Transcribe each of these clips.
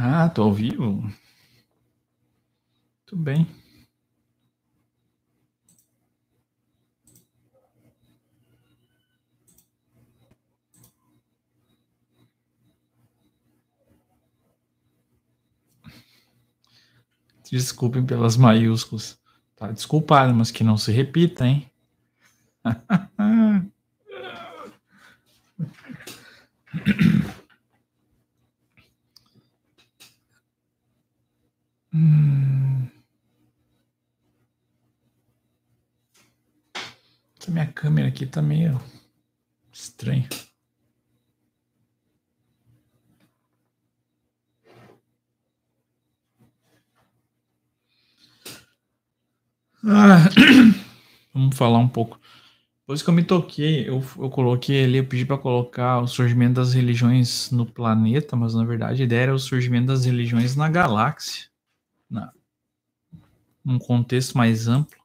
Ah, tô ao vivo? Tudo bem. Desculpem pelas maiúsculas. Tá desculpado, mas que não se repita, hein? Hum. Essa minha câmera aqui tá meio estranha. Ah, vamos falar um pouco. Depois que eu me toquei, eu, eu coloquei ali, eu pedi para colocar o surgimento das religiões no planeta, mas na verdade a ideia era o surgimento das religiões na galáxia na, num contexto mais amplo,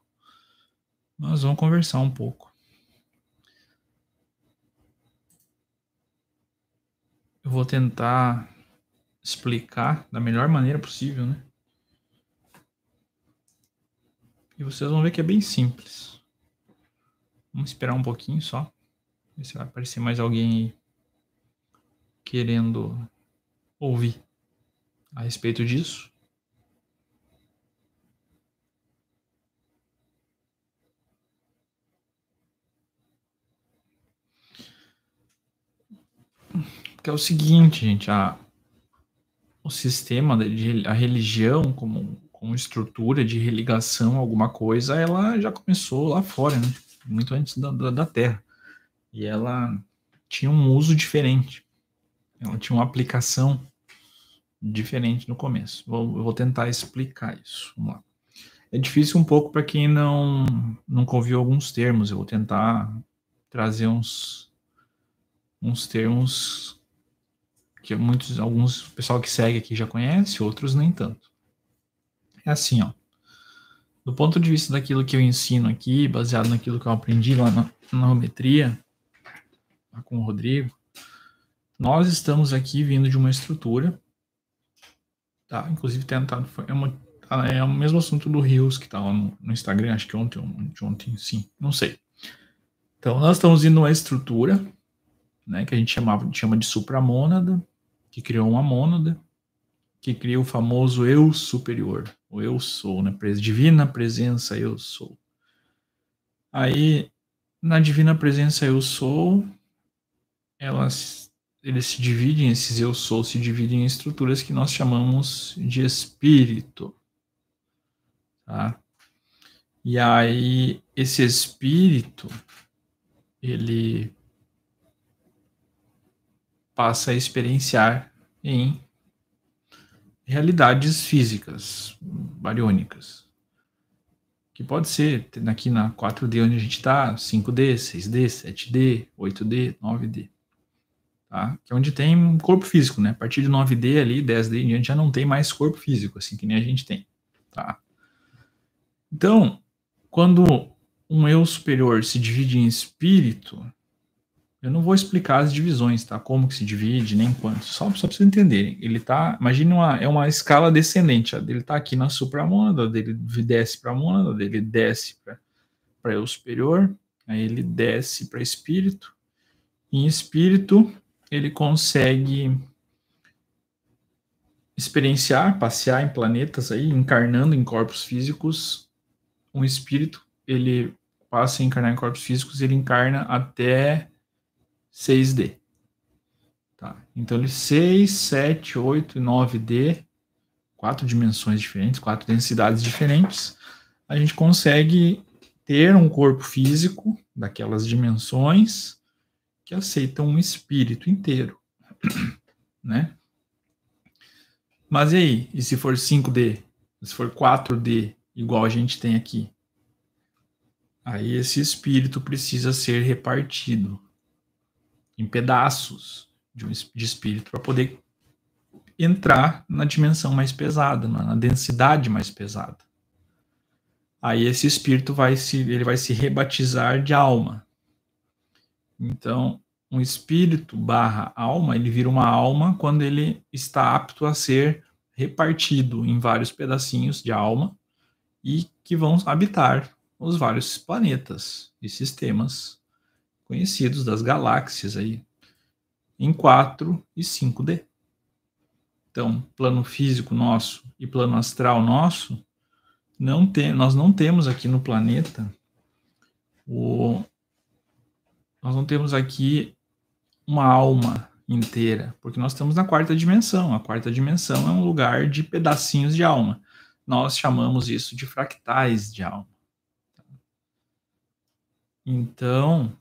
nós vamos conversar um pouco. Eu vou tentar explicar da melhor maneira possível, né? E vocês vão ver que é bem simples. Vamos esperar um pouquinho só. Ver se vai aparecer mais alguém querendo ouvir a respeito disso. que é o seguinte, gente, a, o sistema, de, a religião como, como estrutura de religação alguma coisa, ela já começou lá fora, né? muito antes da, da, da Terra. E ela tinha um uso diferente, ela tinha uma aplicação diferente no começo. Vou, eu vou tentar explicar isso. Vamos lá. É difícil um pouco para quem não, não ouviu alguns termos, eu vou tentar trazer uns uns termos que muitos, alguns pessoal que segue aqui já conhece, outros nem tanto. É assim, ó. Do ponto de vista daquilo que eu ensino aqui, baseado naquilo que eu aprendi lá na, na rometria, lá com o Rodrigo, nós estamos aqui vindo de uma estrutura, tá? Inclusive tentado, foi é uma, tá, é o mesmo assunto do Rios que estava tá no, no, Instagram, acho que ontem, ontem, ontem, sim, não sei. Então, nós estamos indo uma estrutura né, que a gente chamava, chama de supramônada, que criou uma mônada, que cria o famoso eu superior, o eu sou, né, divina presença eu sou. Aí, na divina presença eu sou, elas, eles se dividem, esses eu sou se dividem em estruturas que nós chamamos de espírito. Tá? E aí, esse espírito, ele passa a experienciar em realidades físicas, bariônicas. Que pode ser aqui na 4D onde a gente está, 5D, 6D, 7D, 8D, 9D. Tá? Que é onde tem um corpo físico, né? A partir de 9D ali, 10D em diante, já não tem mais corpo físico, assim que nem a gente tem. Tá? Então, quando um eu superior se divide em espírito, eu não vou explicar as divisões, tá? Como que se divide, nem quanto. Só, só para vocês entenderem. Ele tá, imagina uma, é uma escala descendente. Ele está tá aqui na supramônada, dele desce para a mônada, dele desce para o superior, aí ele desce para espírito. Em espírito, ele consegue experienciar, passear em planetas aí, encarnando em corpos físicos. Um espírito, ele passa a encarnar em corpos físicos, ele encarna até 6D. Tá? Então, ele 6, 7, 8 e 9D, quatro dimensões diferentes, quatro densidades diferentes, a gente consegue ter um corpo físico daquelas dimensões que aceita um espírito inteiro, né? Mas e aí? E se for 5D? Se for 4D, igual a gente tem aqui? Aí esse espírito precisa ser repartido, em pedaços de, um, de espírito para poder entrar na dimensão mais pesada, na densidade mais pesada. Aí esse espírito vai se ele vai se rebatizar de alma. Então, um espírito barra alma, ele vira uma alma quando ele está apto a ser repartido em vários pedacinhos de alma e que vão habitar os vários planetas e sistemas conhecidos das galáxias aí, em 4 e 5D. Então, plano físico nosso e plano astral nosso, não tem, nós não temos aqui no planeta o, nós não temos aqui uma alma inteira, porque nós estamos na quarta dimensão. A quarta dimensão é um lugar de pedacinhos de alma. Nós chamamos isso de fractais de alma. Então,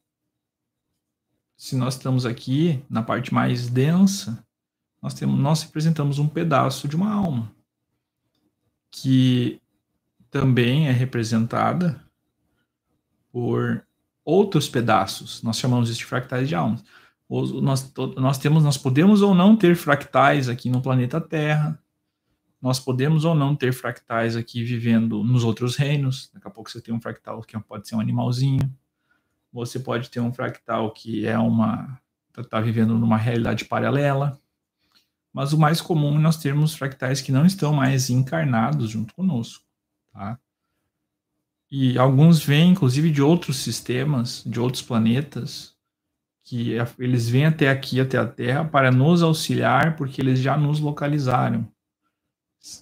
se nós estamos aqui na parte mais densa, nós, temos, nós representamos um pedaço de uma alma, que também é representada por outros pedaços. Nós chamamos isso de fractais de almas. Nós, nós, temos, nós podemos ou não ter fractais aqui no planeta Terra, nós podemos ou não ter fractais aqui vivendo nos outros reinos. Daqui a pouco você tem um fractal que pode ser um animalzinho. Você pode ter um fractal que é uma está vivendo numa realidade paralela. Mas o mais comum é nós termos fractais que não estão mais encarnados junto conosco, tá? E alguns vêm, inclusive, de outros sistemas, de outros planetas, que é, eles vêm até aqui, até a Terra, para nos auxiliar, porque eles já nos localizaram.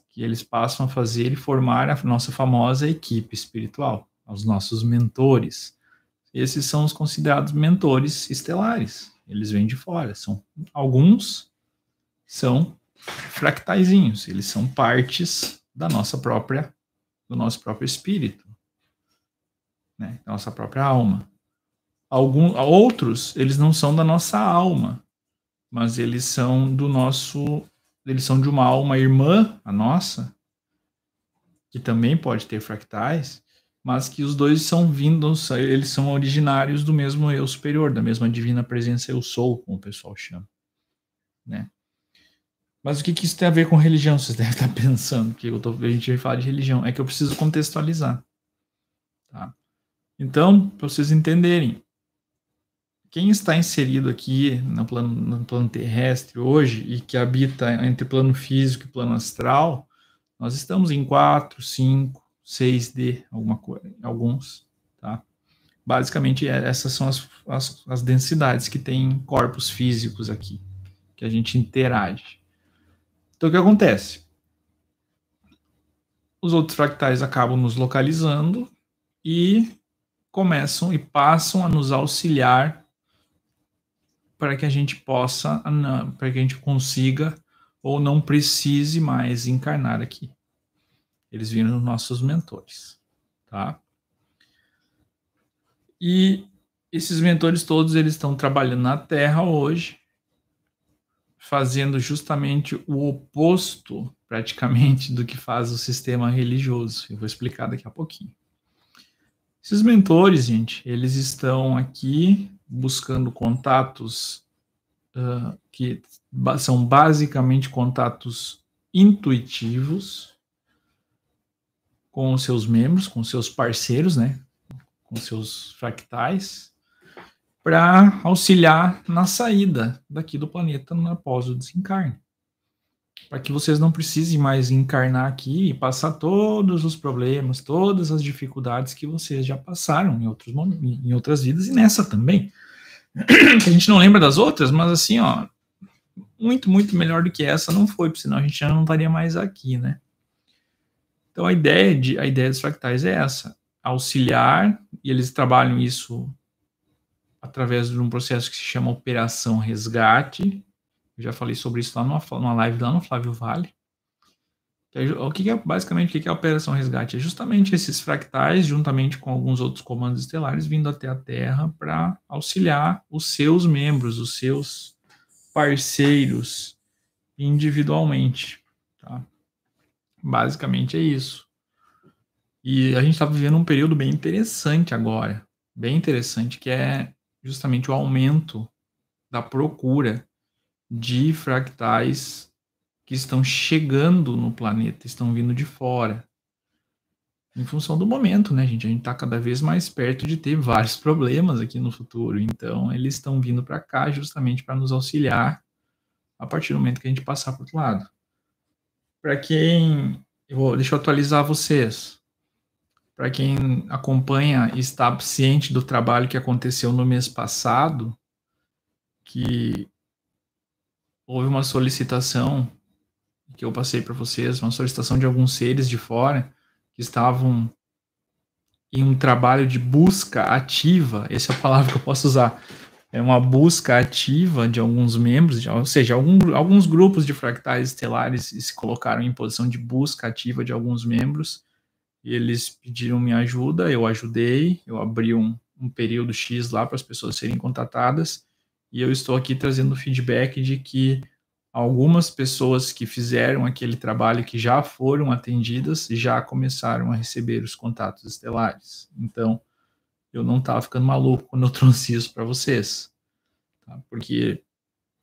Que eles passam a fazer e formar a nossa famosa equipe espiritual, os nossos mentores esses são os considerados mentores estelares. Eles vêm de fora. São alguns são fractaizinhos. Eles são partes da nossa própria, do nosso próprio espírito, né? da nossa própria alma. Alguns, outros, eles não são da nossa alma, mas eles são do nosso, eles são de uma alma irmã, a nossa, que também pode ter fractais, mas que os dois são vindos, eles são originários do mesmo eu superior, da mesma divina presença eu sou, como o pessoal chama, né? Mas o que, que isso tem a ver com religião? Vocês devem estar pensando que tô, a gente vai falar de religião. É que eu preciso contextualizar. Tá? Então, para vocês entenderem, quem está inserido aqui no plano, no plano terrestre hoje e que habita entre plano físico e plano astral, nós estamos em quatro, cinco, 6D, alguma coisa, alguns, tá? Basicamente, é, essas são as, as, as densidades que tem corpos físicos aqui, que a gente interage. Então, o que acontece? Os outros fractais acabam nos localizando e começam e passam a nos auxiliar para que a gente possa, para que a gente consiga ou não precise mais encarnar aqui. Eles viram nossos mentores, tá? E esses mentores todos eles estão trabalhando na Terra hoje, fazendo justamente o oposto, praticamente, do que faz o sistema religioso. Eu vou explicar daqui a pouquinho. Esses mentores, gente, eles estão aqui buscando contatos uh, que são basicamente contatos intuitivos com os seus membros, com seus parceiros, né? Com seus fractais, para auxiliar na saída daqui do planeta após o desencarne. Para que vocês não precisem mais encarnar aqui e passar todos os problemas, todas as dificuldades que vocês já passaram em, outros, em outras vidas e nessa também. a gente não lembra das outras, mas assim, ó, muito, muito melhor do que essa não foi, porque senão a gente já não estaria mais aqui, né? Então a ideia, de, a ideia dos fractais é essa, auxiliar, e eles trabalham isso através de um processo que se chama operação resgate. Eu já falei sobre isso lá numa, numa live lá no Flávio Vale. É o que é basicamente o que é a operação resgate? É justamente esses fractais, juntamente com alguns outros comandos estelares, vindo até a Terra para auxiliar os seus membros, os seus parceiros individualmente. Basicamente é isso. E a gente está vivendo um período bem interessante agora, bem interessante, que é justamente o aumento da procura de fractais que estão chegando no planeta, estão vindo de fora. Em função do momento, né, gente? A gente está cada vez mais perto de ter vários problemas aqui no futuro. Então, eles estão vindo para cá justamente para nos auxiliar a partir do momento que a gente passar para o outro lado. Para quem. Eu vou, deixa eu atualizar vocês. Para quem acompanha e está ciente do trabalho que aconteceu no mês passado, que houve uma solicitação que eu passei para vocês, uma solicitação de alguns seres de fora que estavam em um trabalho de busca ativa, essa é a palavra que eu posso usar, é uma busca ativa de alguns membros, de, ou seja, algum, alguns grupos de fractais estelares se colocaram em posição de busca ativa de alguns membros, e eles pediram minha ajuda, eu ajudei, eu abri um, um período X lá para as pessoas serem contatadas, e eu estou aqui trazendo feedback de que algumas pessoas que fizeram aquele trabalho que já foram atendidas já começaram a receber os contatos estelares. Então, eu não estava ficando maluco quando eu trouxe isso para vocês. Tá? Porque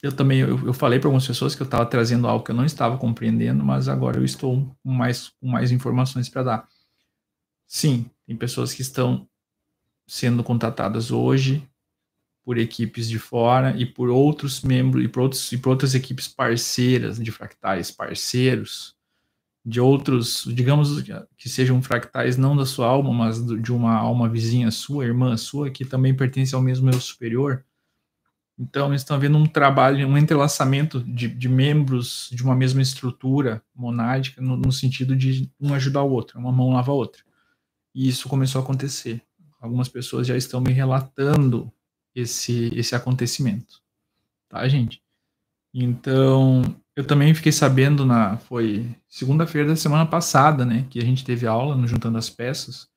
eu também eu, eu falei para algumas pessoas que eu estava trazendo algo que eu não estava compreendendo, mas agora eu estou com mais, com mais informações para dar. Sim, tem pessoas que estão sendo contatadas hoje por equipes de fora e por outros membros e por, outros, e por outras equipes parceiras de fractais, parceiros, de outros, digamos que sejam fractais não da sua alma, mas de uma alma vizinha sua, irmã sua, que também pertence ao mesmo eu superior. Então, estão havendo um trabalho, um entrelaçamento de, de, membros de uma mesma estrutura monádica, no, no, sentido de um ajudar o outro, uma mão lava a outra. E isso começou a acontecer. Algumas pessoas já estão me relatando esse, esse acontecimento, tá, gente? Então, eu também fiquei sabendo na foi segunda-feira da semana passada, né, que a gente teve aula no juntando as peças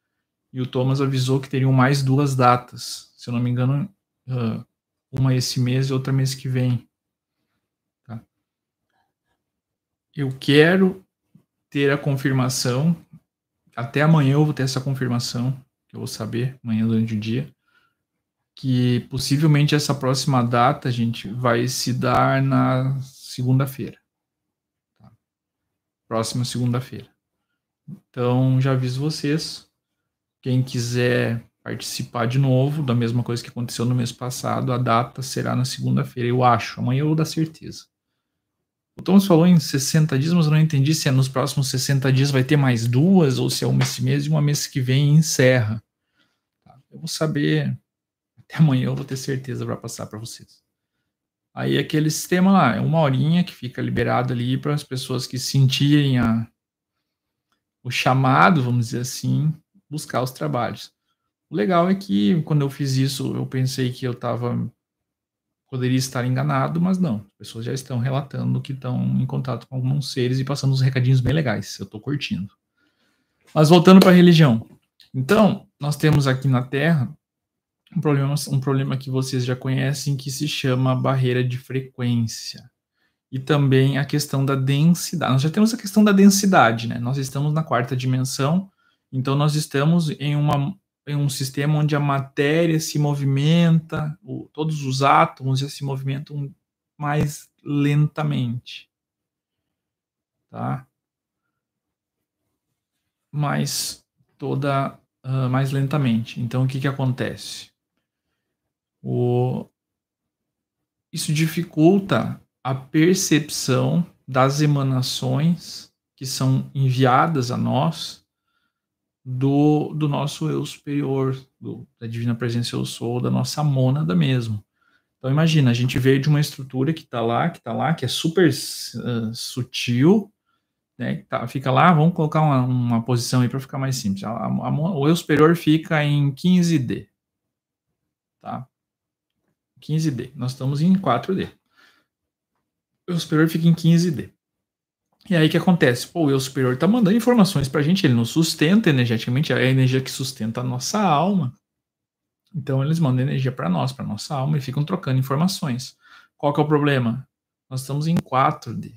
e o Thomas avisou que teriam mais duas datas, se eu não me engano, ah, uma esse mês e outra mês que vem. Tá? Eu quero ter a confirmação. Até amanhã eu vou ter essa confirmação, que eu vou saber amanhã durante o dia, que possivelmente essa próxima data, gente, vai se dar nas segunda-feira. Tá? Próxima segunda-feira. Então, já aviso vocês. Quem quiser participar de novo da mesma coisa que aconteceu no mês passado, a data será na segunda-feira, eu acho. Amanhã eu vou dar certeza. O Thomas falou em 60 dias, mas eu não entendi se é nos próximos 60 dias vai ter mais duas, ou se é uma esse mês e uma mês que vem encerra. Tá? Eu vou saber. Até amanhã eu vou ter certeza para passar para vocês. Aí aquele sistema lá, é uma horinha que fica liberado ali para as pessoas que sentirem a, o chamado, vamos dizer assim, buscar os trabalhos. O legal é que quando eu fiz isso, eu pensei que eu estava poderia estar enganado, mas não. As pessoas já estão relatando que estão em contato com alguns seres e passando uns recadinhos bem legais. Eu estou curtindo. Mas voltando para a religião. Então, nós temos aqui na Terra um problema, um problema que vocês já conhecem que se chama barreira de frequência. E também a questão da densidade. Nós já temos a questão da densidade, né? Nós estamos na quarta dimensão, então nós estamos em, uma, em um sistema onde a matéria se movimenta, o, todos os átomos já se movimentam mais lentamente. Tá? mais toda uh, mais lentamente. Então o que, que acontece? O... Isso dificulta a percepção das emanações que são enviadas a nós do, do nosso eu superior, do, da divina presença eu sou, da nossa mônada mesmo. Então imagina, a gente veio de uma estrutura que está lá, que está lá, que é super uh, sutil, né, tá, fica lá, vamos colocar uma, uma posição aí para ficar mais simples. A, a, a, o eu superior fica em 15D. Tá? 15D. Nós estamos em 4D. O superior fica em 15D. E aí o que acontece? Pô, o eu superior está mandando informações para a gente, ele nos sustenta energeticamente, é a energia que sustenta a nossa alma. Então eles mandam energia para nós, para nossa alma, e ficam trocando informações. Qual que é o problema? Nós estamos em 4D.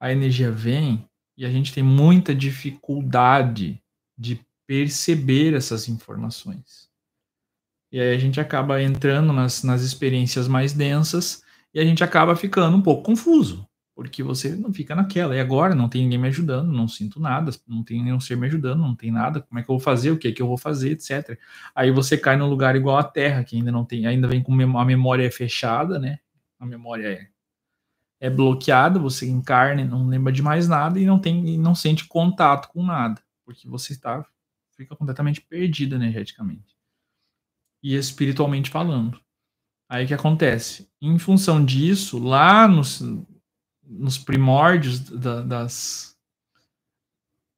A energia vem e a gente tem muita dificuldade de perceber essas informações. E aí a gente acaba entrando nas, nas experiências mais densas e a gente acaba ficando um pouco confuso, porque você não fica naquela. E agora não tem ninguém me ajudando, não sinto nada, não tem nenhum ser me ajudando, não tem nada. Como é que eu vou fazer? O que é que eu vou fazer, etc. Aí você cai num lugar igual à Terra, que ainda não tem, ainda vem com a memória fechada, né? A memória é, é bloqueada, você encarna, não lembra de mais nada e não tem, e não sente contato com nada, porque você está fica completamente perdida energeticamente e espiritualmente falando. Aí o que acontece? Em função disso, lá nos, nos primórdios da, das,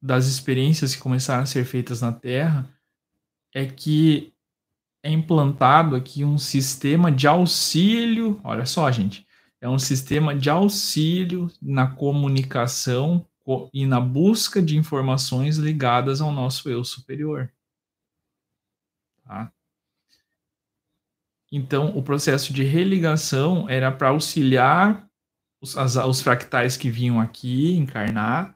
das experiências que começaram a ser feitas na Terra, é que é implantado aqui um sistema de auxílio. Olha só, gente. É um sistema de auxílio na comunicação e na busca de informações ligadas ao nosso eu superior. Tá? Então, o processo de religação era para auxiliar os, as, os, fractais que vinham aqui encarnar,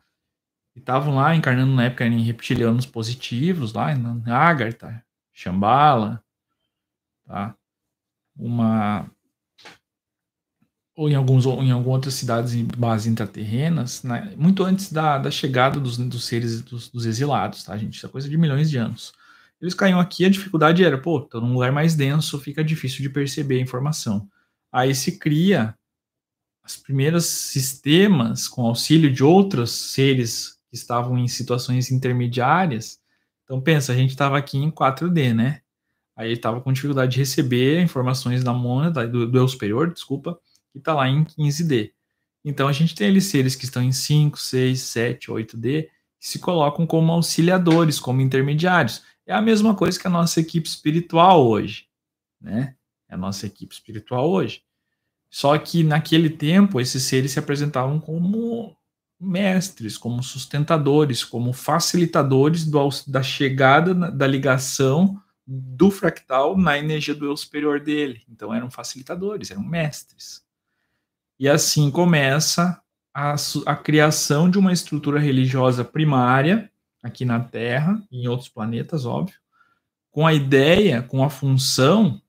e estavam lá encarnando na época em reptilianos positivos, lá em Agartha, Shambhala, tá? uma ou em alguns ou em algumas outras cidades em bases intraterrenas, né? muito antes da, da chegada dos, dos seres dos, dos, exilados, tá, gente? Isso é coisa de milhões de anos. Eles caíam aqui, a dificuldade era, pô, tô num lugar mais denso, fica difícil de perceber a informação. Aí se cria as primeiras sistemas com auxílio de outros seres que estavam em situações intermediárias. Então pensa, a gente estava aqui em 4D, né? Aí estava com dificuldade de receber informações da mônada, do, do eu superior, desculpa, que está lá em 15D. Então a gente tem ali seres que estão em 5, 6, 7, 8D, que se colocam como auxiliadores, como intermediários. É a mesma coisa que a nossa equipe espiritual hoje, né? É a nossa equipe espiritual hoje. Só que naquele tempo esses seres se apresentavam como mestres, como sustentadores, como facilitadores do, da chegada da ligação do fractal na energia do eu superior dele. Então eram facilitadores, eram mestres. E assim começa a, a criação de uma estrutura religiosa primária aqui na Terra em outros planetas, óbvio, com a ideia, com a função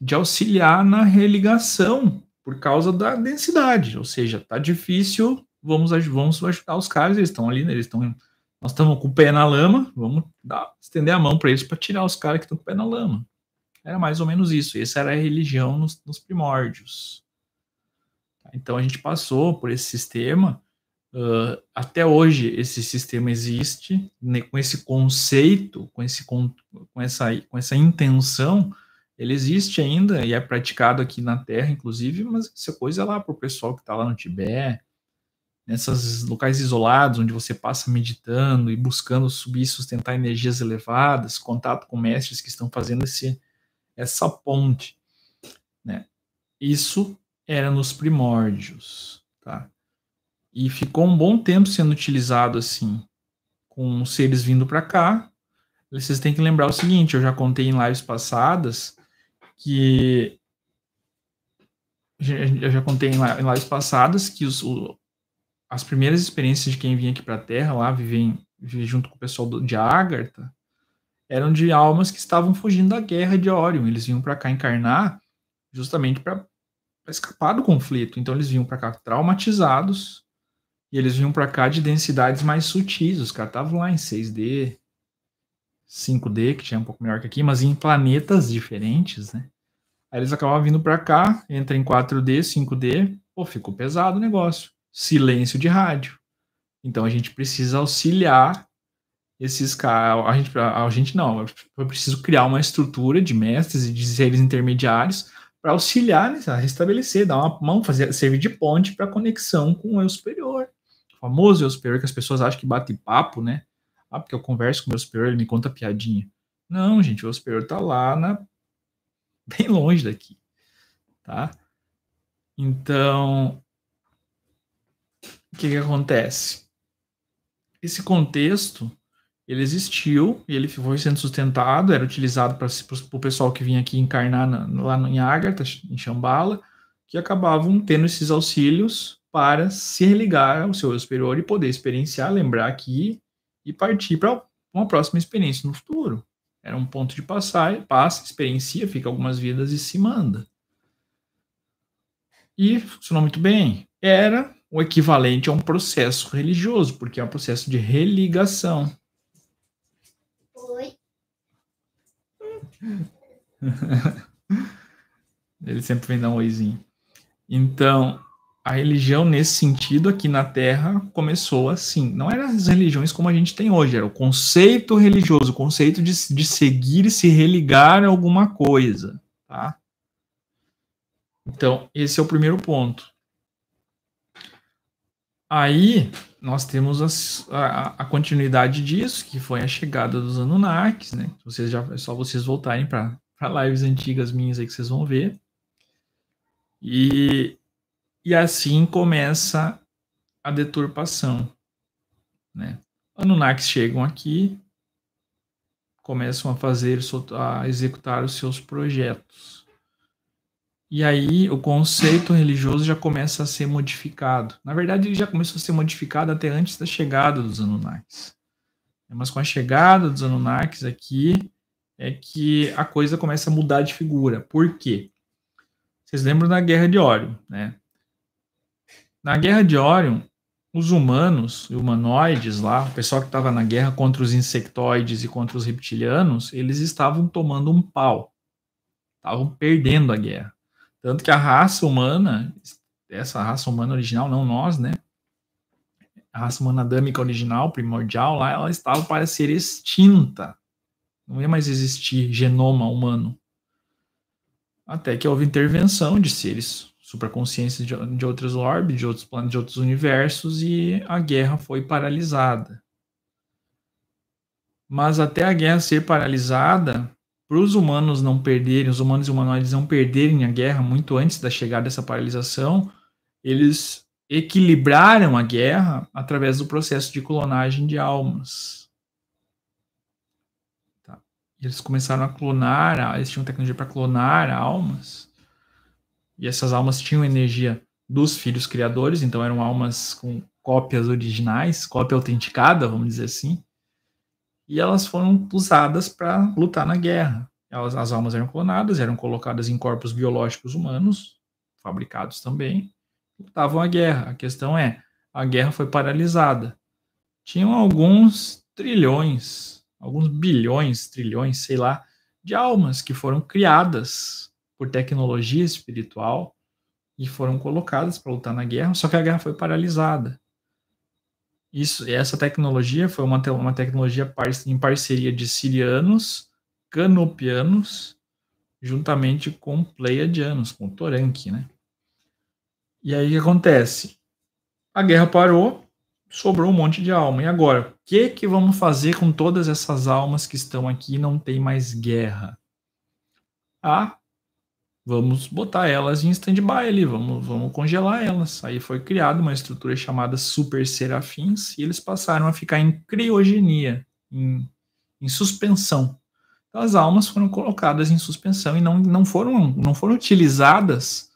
de auxiliar na religação por causa da densidade, ou seja, tá difícil, vamos, vamos ajudar os caras, eles estão ali, né, eles estão nós estamos com o pé na lama, vamos dar, estender a mão para eles para tirar os caras que estão com o pé na lama. Era mais ou menos isso. Essa era a religião nos, nos primórdios. Tá, então a gente passou por esse sistema Uh, até hoje esse sistema existe né, com esse conceito, com esse com, com essa com essa intenção, ele existe ainda e é praticado aqui na Terra, inclusive, mas essa é coisa é lá para o pessoal que está lá no Tibete, nesses locais isolados onde você passa meditando e buscando subir, sustentar energias elevadas, contato com mestres que estão fazendo esse essa ponte, né? Isso era nos primórdios, tá? E ficou um bom tempo sendo utilizado assim, com seres vindo para cá. Vocês têm que lembrar o seguinte: eu já contei em lives passadas que. Eu já contei em lives passadas que os, o, as primeiras experiências de quem vinha aqui para a Terra, lá viver, viver junto com o pessoal do, de Ágartha, eram de almas que estavam fugindo da guerra de Orion. Eles vinham para cá encarnar justamente para escapar do conflito. Então eles vinham para cá traumatizados, e eles vinham para cá de densidades mais sutis. Os caras estavam lá em 6D, 5D, que tinha um pouco melhor que aqui, mas em planetas diferentes, né? Aí eles acabavam vindo para cá, entra em 4D, 5D, pô, ficou pesado o negócio. Silêncio de rádio. Então a gente precisa auxiliar esses caras. A gente, a gente não, foi preciso criar uma estrutura de mestres e de seres intermediários para auxiliar, né, a restabelecer, dar uma mão, fazer, servir de ponte para conexão com o eu superior famoso eu superior que as pessoas acham que bate papo, né? Ah, porque eu converso com o meu superior, ele me conta piadinha. Não, gente, o superior tá lá na bem longe daqui, tá? Então, o que que acontece? Esse contexto, ele existiu e ele foi sendo sustentado, era utilizado para o pessoal que vinha aqui encarnar na, lá em Ágata, em Xambala, que acabavam tendo esses auxílios para se ligar ao seu superior e poder experienciar, lembrar aqui e partir para uma próxima experiência no futuro. Era um ponto de passar, passa, experiencia, fica algumas vidas e se manda. E funcionou muito bem. Era o equivalente a um processo religioso, porque é um processo de religação. Oi. Ele sempre vem dar um oizinho. Então, a religião nesse sentido aqui na Terra começou assim. Não eram as religiões como a gente tem hoje, era o conceito religioso, o conceito de, de seguir e se religar a alguma coisa, tá? Então, esse é o primeiro ponto. Aí, nós temos a, a, continuidade disso, que foi a chegada dos Anunnakis, né? Vocês já, é só vocês voltarem para lives antigas minhas aí que vocês vão ver. E e assim começa a deturpação. Né? Anunnakis chegam aqui, começam a fazer, a executar os seus projetos. E aí o conceito religioso já começa a ser modificado. Na verdade, ele já começou a ser modificado até antes da chegada dos Anunnakis. Mas com a chegada dos Anunnakis aqui, é que a coisa começa a mudar de figura. Por quê? Vocês lembram da Guerra de Óleo, né? Na guerra de Orion, os humanos humanoides lá, o pessoal que estava na guerra contra os insectoides e contra os reptilianos, eles estavam tomando um pau. Estavam perdendo a guerra. Tanto que a raça humana, essa raça humana original, não nós, né? A raça humana adâmica original, primordial, lá, ela estava para ser extinta. Não ia mais existir genoma humano. Até que houve intervenção de seres superconsciências de, de outras orbes, de outros planos, de outros universos, e a guerra foi paralisada. Mas até a guerra ser paralisada, para os humanos não perderem, os humanos e humanoides não perderem a guerra muito antes da chegada dessa paralisação, eles equilibraram a guerra através do processo de clonagem de almas. Tá. Eles começaram a clonar, eles tinham tecnologia para clonar almas e essas almas tinham energia dos filhos criadores, então eram almas com cópias originais, cópia autenticada, vamos dizer assim. E elas foram usadas para lutar na guerra. Elas, as almas eram clonadas, eram colocadas em corpos biológicos humanos, fabricados também, lutavam a guerra. A questão é, a guerra foi paralisada. Tinham alguns trilhões, alguns bilhões, trilhões, sei lá, de almas que foram criadas por tecnologia espiritual e foram colocadas para lutar na guerra, só que a guerra foi paralisada. Isso, essa tecnologia foi uma, uma tecnologia par em parceria de sirianos, canopianos, juntamente com pleiadianos, com Toranque, né? E aí o que acontece? A guerra parou, sobrou um monte de alma. E agora, o que que vamos fazer com todas essas almas que estão aqui e não tem mais guerra? Ah, vamos botar elas em stand-by ali, vamos, vamos congelar elas. Aí foi criada uma estrutura chamada Super Serafins e eles passaram a ficar em criogenia, em, em suspensão. Então, as almas foram colocadas em suspensão e não, não, foram, não foram utilizadas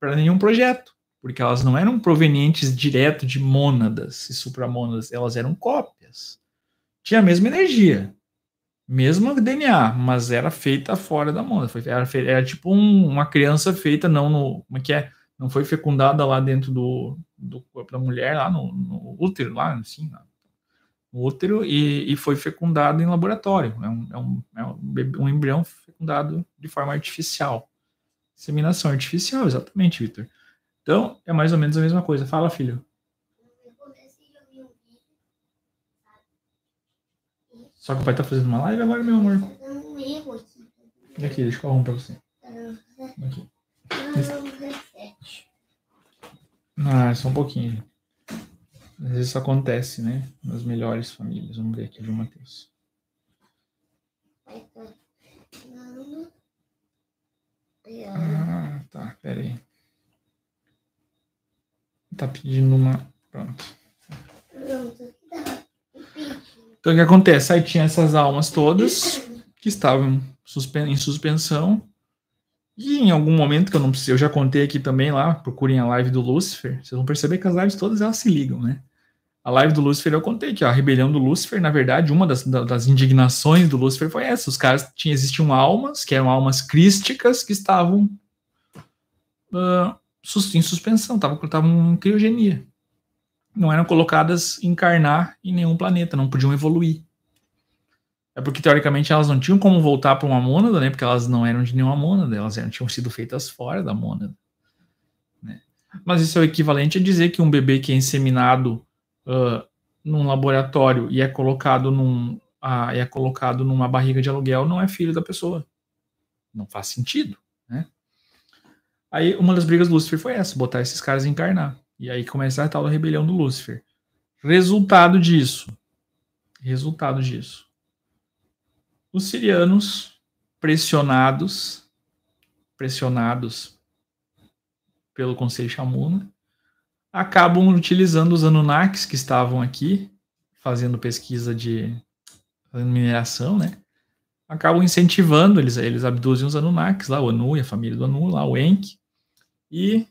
para nenhum projeto, porque elas não eram provenientes direto de mônadas e supramônadas, elas eram cópias. Tinha a mesma energia, mesmo DNA, mas era feita fora da mão. Era, era tipo um, uma criança feita, não no. Como é que é? Não foi fecundada lá dentro do, do corpo da mulher, lá no, no útero, lá, assim, lá, no útero, e, e foi fecundada em laboratório. É um, é, um, é um, um embrião fecundado de forma artificial. seminação artificial, exatamente, Victor. Então, é mais ou menos a mesma coisa. Fala, filho. Só que o pai tá fazendo uma live agora, meu amor. Tá um erro aqui. Aqui, deixa eu arrumar pra você. Tá aqui. Tá ah, só um pouquinho. Às vezes isso acontece, né? Nas melhores famílias. Vamos ver aqui, viu, Matheus. Tá ah, tá, pera aí. Tá pedindo uma. Pronto. Pronto. Então o que acontece? Aí tinha essas almas todas que estavam em suspensão. E em algum momento, que eu não preciso, eu já contei aqui também lá, procurem a live do Lúcifer, vocês vão perceber que as lives todas elas se ligam, né? A live do Lúcifer eu contei que a rebelião do Lúcifer, na verdade, uma das, das indignações do Lúcifer foi essa. Os caras tinham, existiam almas, que eram almas crísticas, que estavam uh, em suspensão, estavam, estavam em criogenia não eram colocadas encarnar em nenhum planeta, não podiam evoluir. É porque, teoricamente, elas não tinham como voltar para uma mônada, né? Porque elas não eram de nenhuma mônada, elas eram, tinham sido feitas fora da mônada. Né? Mas isso é o equivalente a dizer que um bebê que é inseminado uh, num laboratório e é colocado, num, é colocado numa barriga de aluguel não é filho da pessoa. Não faz sentido, né? Aí, uma das brigas do Lúcifer foi essa, botar esses caras encarnar. E aí começa a tal da rebelião do Lúcifer. Resultado disso. Resultado disso. Os sirianos, pressionados, pressionados pelo Conselho Chamuna, acabam utilizando os Anunnakis que estavam aqui, fazendo pesquisa de mineração, né? Acabam incentivando, eles, eles abduzem os Anunnakis, lá o Anu e a família do Anu, lá o Enki, e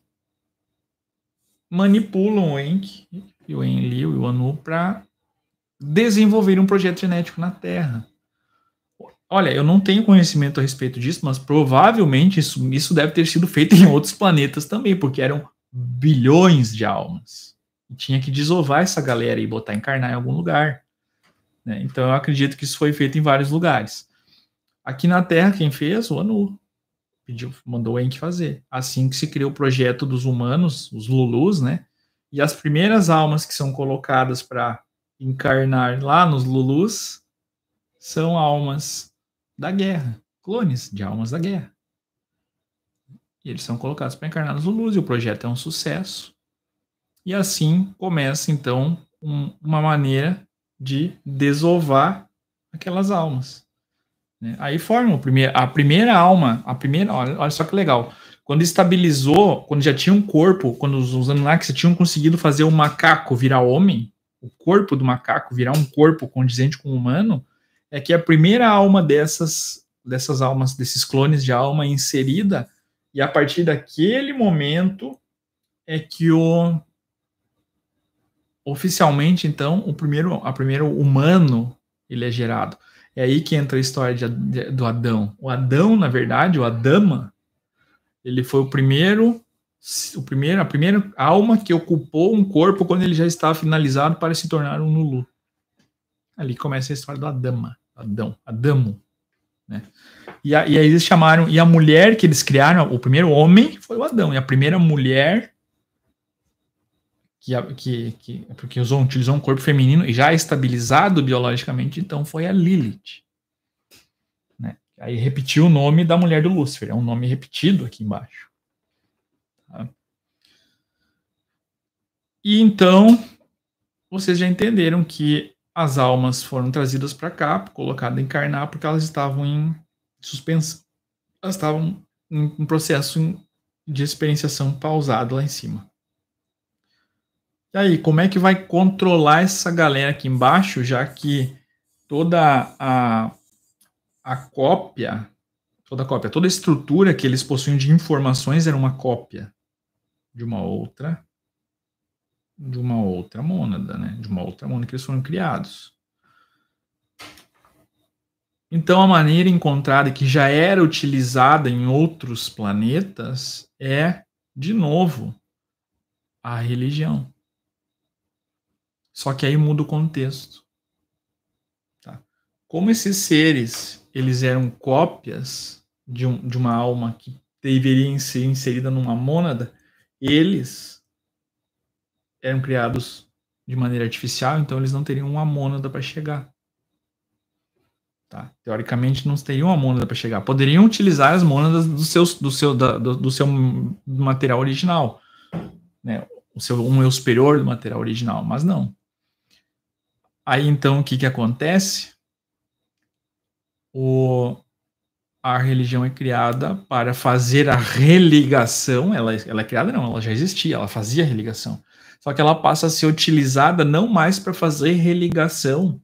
manipulam o Enk, e o Enlil e o Anu para desenvolver um projeto genético na Terra. Olha, eu não tenho conhecimento a respeito disso, mas provavelmente isso, isso deve ter sido feito em outros planetas também, porque eram bilhões de almas. E tinha que desovar essa galera e botar encarnar em algum lugar. Né? Então eu acredito que isso foi feito em vários lugares. Aqui na Terra, quem fez? O Anu pediu, mandou o Enk fazer. Assim que se criou o projeto dos humanos, os Lulus, né? E as primeiras almas que são colocadas para encarnar lá nos Lulus são almas da guerra, clones de almas da guerra. E eles são colocados para encarnar nos Lulus e o projeto é um sucesso. E assim começa então um, uma maneira de desovar aquelas almas. Né? Aí forma primeiro, a primeira alma, a primeira, olha, olha, só que legal. Quando estabilizou, quando já tinha um corpo, quando os, os Anunnakis tinham conseguido fazer o macaco virar homem, o corpo do macaco virar um corpo condizente com o humano, é que a primeira alma dessas, dessas almas, desses clones de alma é inserida, e a partir daquele momento é que o oficialmente então o primeiro a primeiro humano ele é gerado é aí que entra a história de, de, do Adão. O Adão, na verdade, o Adama, ele foi o primeiro, o primeiro, a primeira alma que ocupou um corpo quando ele já estava finalizado para se tornar um nulu. Ali começa a história do Adama, Adão, Adamo, né? E, a, e aí eles chamaram e a mulher que eles criaram, o primeiro homem foi o Adão e a primeira mulher que, que, que porque usou, utilizou um corpo feminino já estabilizado biologicamente, então foi a Lilith. Né? Aí repetiu o nome da mulher do Lúcifer, é um nome repetido aqui embaixo. Tá? E então, vocês já entenderam que as almas foram trazidas para cá, colocadas a encarnar, porque elas estavam em suspensão. Elas estavam em um processo de experienciação pausado lá em cima. E aí, como é que vai controlar essa galera aqui embaixo, já que toda a, a cópia, toda a cópia, toda a estrutura que eles possuem de informações era uma cópia de uma outra, de uma outra mônada, né? De uma outra mônada que eles foram criados. Então, a maneira encontrada que já era utilizada em outros planetas é, de novo, a religião. Só que aí muda o contexto. Tá? Como esses seres eles eram cópias de, um, de uma alma que deveria ser inserida numa mônada, eles eram criados de maneira artificial, então eles não teriam uma mônada para chegar. Tá? Teoricamente, não teriam uma mônada para chegar. Poderiam utilizar as mônadas do, seus, do, seu, da, do, do, seu material original, né? o seu, um eu superior do material original, mas não. Aí então o que, que acontece? O, a religião é criada para fazer a religação, ela, ela é criada não, ela já existia, ela fazia religação. Só que ela passa a ser utilizada não mais para fazer religação,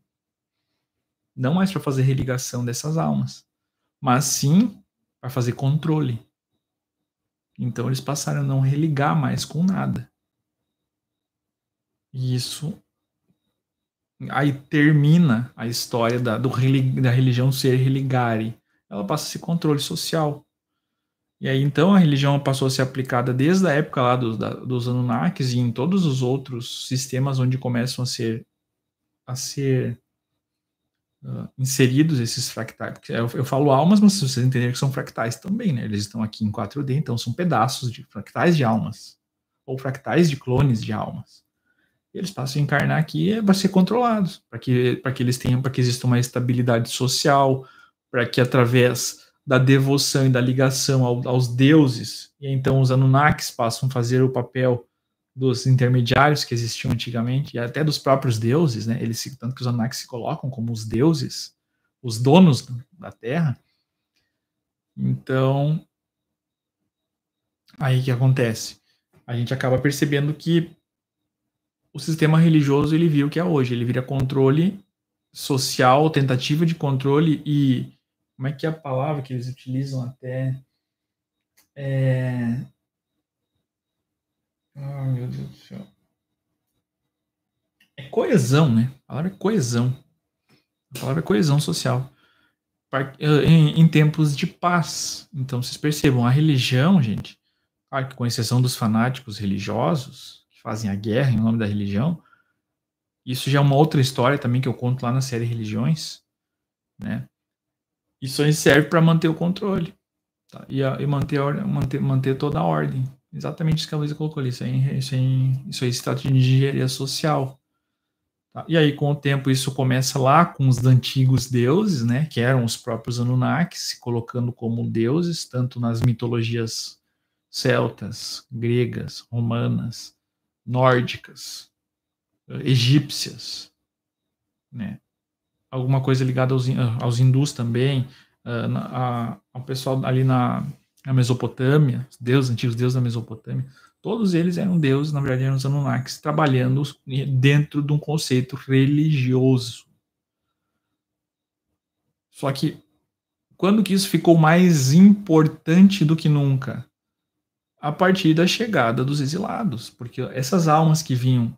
não mais para fazer religação dessas almas, mas sim para fazer controle. Então eles passaram a não religar mais com nada. E isso Aí termina a história da, do, da religião ser religare. Ela passa a ser controle social. E aí então a religião passou a ser aplicada desde a época lá dos, da, dos Anunnakis e em todos os outros sistemas onde começam a ser a ser uh, inseridos esses fractais. Eu, eu, falo almas, mas vocês entenderem que são fractais também, né? Eles estão aqui em 4D, então são pedaços de fractais de almas ou fractais de clones de almas eles passam a encarnar aqui é para ser controlados, para que, que eles tenham, para que exista uma estabilidade social, para que através da devoção e da ligação ao, aos deuses, e então os Anunnakis passam a fazer o papel dos intermediários que existiam antigamente, e até dos próprios deuses, né? Eles, tanto que os Anunnakis se colocam como os deuses, os donos da Terra. Então, aí que acontece? A gente acaba percebendo que o sistema religioso ele vira o que é hoje, ele vira controle social, tentativa de controle e como é que é a palavra que eles utilizam até é... meu Deus do céu. É coesão, né? A palavra é coesão. A palavra é coesão social. Eh, em, em tempos de paz. Então, vocês percebam, a religião, gente, claro que com exceção dos fanáticos religiosos, fazem a guerra em nome da religião. Isso já é uma outra história também que eu conto lá na série Religiões, né? Isso aí serve para manter o controle tá? e, a, e manter, a ordem, manter, manter toda a ordem. Exatamente isso que a Luísa colocou ali. Isso aí, isso aí, isso aí se trata de engenharia social. Tá? E aí, com o tempo, isso começa lá com os antigos deuses, né? Que eram os próprios Anunnakis, se colocando como deuses, tanto nas mitologias celtas, gregas, romanas, nórdicas, eh, egípcias, né? alguma coisa ligada aos, eh, aos hindus também, eh, a, ao pessoal ali na, na Mesopotâmia, os deuses, antigos deuses da Mesopotâmia, todos eles eram deuses, na verdade eram os Anunnakis, trabalhando dentro de um conceito religioso. Só que quando que isso ficou mais importante do que nunca? a partir da chegada dos exilados, porque essas almas que vinham,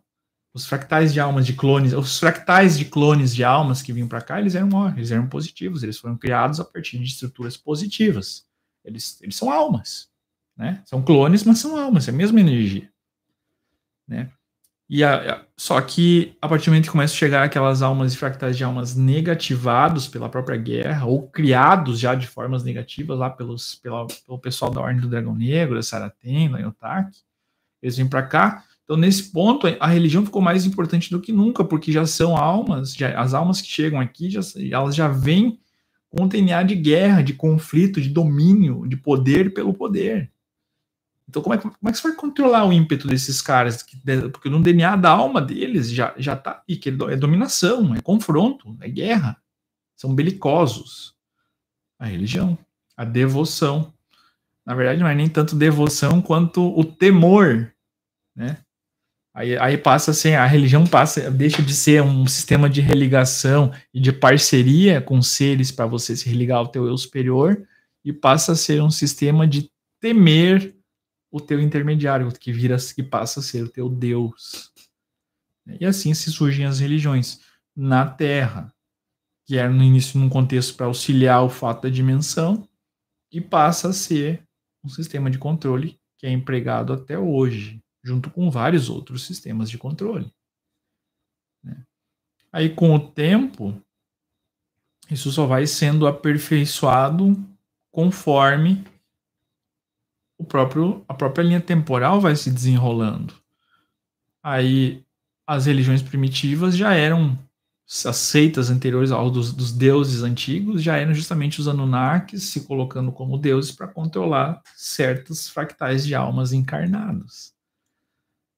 os fractais de almas de clones, os fractais de clones de almas que vinham para cá, eles eram eles eram positivos, eles foram criados a partir de estruturas positivas. Eles, eles são almas, né? São clones, mas são almas, é a mesma energia, né? E a, só que a partir do momento que começa a chegar aquelas almas e fractais de almas negativados pela própria guerra, ou criados já de formas negativas lá pelos, pela, pelo pessoal da Ordem do Dragão Negro, da Saraten, da Yotak, eles vêm para cá. Então, nesse ponto, a religião ficou mais importante do que nunca, porque já são almas, já, as almas que chegam aqui, já, elas já vêm com o DNA de guerra, de conflito, de domínio, de poder pelo poder. Então, como é, como é que você vai controlar o ímpeto desses caras? Porque no DNA da alma deles já, já tá que é, é dominação, é confronto, é guerra. São belicosos. A religião, a devoção. Na verdade, não é nem tanto devoção quanto o temor, né? Aí, aí passa assim, a religião passa, deixa de ser um sistema de religação e de parceria com seres para você se religar ao teu eu superior e passa a ser um sistema de temer o teu intermediário, que vira, que passa a ser o teu Deus. E assim se surgem as religiões na Terra, que era é, no início num contexto para auxiliar o fato da dimensão, e passa a ser um sistema de controle que é empregado até hoje, junto com vários outros sistemas de controle. Né? Aí, com o tempo, isso só vai sendo aperfeiçoado conforme o próprio, a própria linha temporal vai se desenrolando. Aí as religiões primitivas já eram as seitas anteriores aos dos, dos, deuses antigos já eram justamente os Anunnakis se colocando como deuses para controlar certos fractais de almas encarnadas.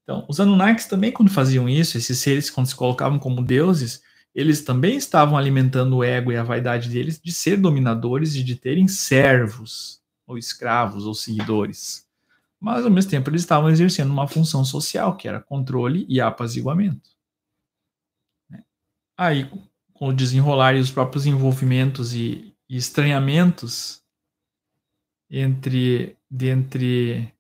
Então, os Anunnakis também, quando faziam isso, esses seres, quando se colocavam como deuses, eles também estavam alimentando o ego e a vaidade deles de ser dominadores e de terem servos ou escravos, ou seguidores. Mas, ao mesmo tempo, eles estavam exercendo uma função social, que era controle e apaziguamento. Né? Aí, com o desenrolar e os próprios envolvimentos e, e estranhamentos entre dentre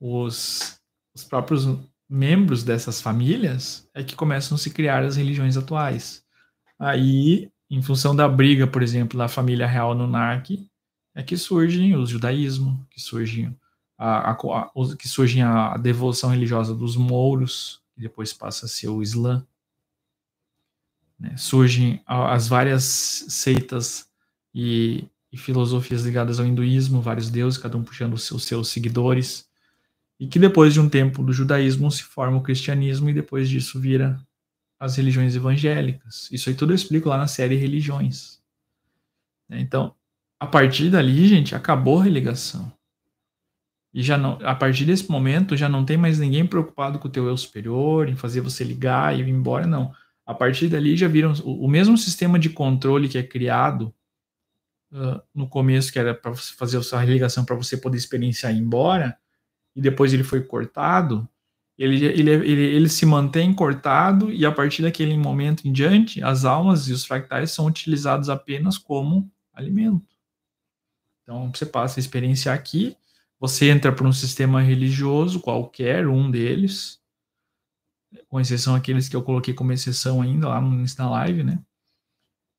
os, os próprios membros dessas famílias é que começam a se criar as religiões atuais. Aí, em função da briga, por exemplo, da família real no NARC, é que surgem o judaísmo, que surgem a, a, a, que surgem a devoção religiosa dos mouros, que depois passa a ser o Islã. Né? Surgem as várias seitas e, e, filosofias ligadas ao hinduísmo, vários deuses, cada um puxando os seus, seus seguidores, e que depois de um tempo do judaísmo se forma o cristianismo e depois disso vira as religiões evangélicas. Isso aí tudo eu explico lá na série Religiões. Né? Então, a partir dali, gente, acabou a relegação. E já não, a partir desse momento já não tem mais ninguém preocupado com o teu eu superior, em fazer você ligar e ir embora, não. A partir dali já viram o, o mesmo sistema de controle que é criado uh, no começo, que era para você fazer a sua religação para você poder experienciar e ir embora, e depois ele foi cortado. Ele, ele, ele, ele se mantém cortado, e a partir daquele momento em diante, as almas e os fractais são utilizados apenas como alimento. Então, você passa a experiência aqui, você entra para um sistema religioso, qualquer um deles, com exceção aqueles que eu coloquei como exceção ainda lá no Insta Live, né?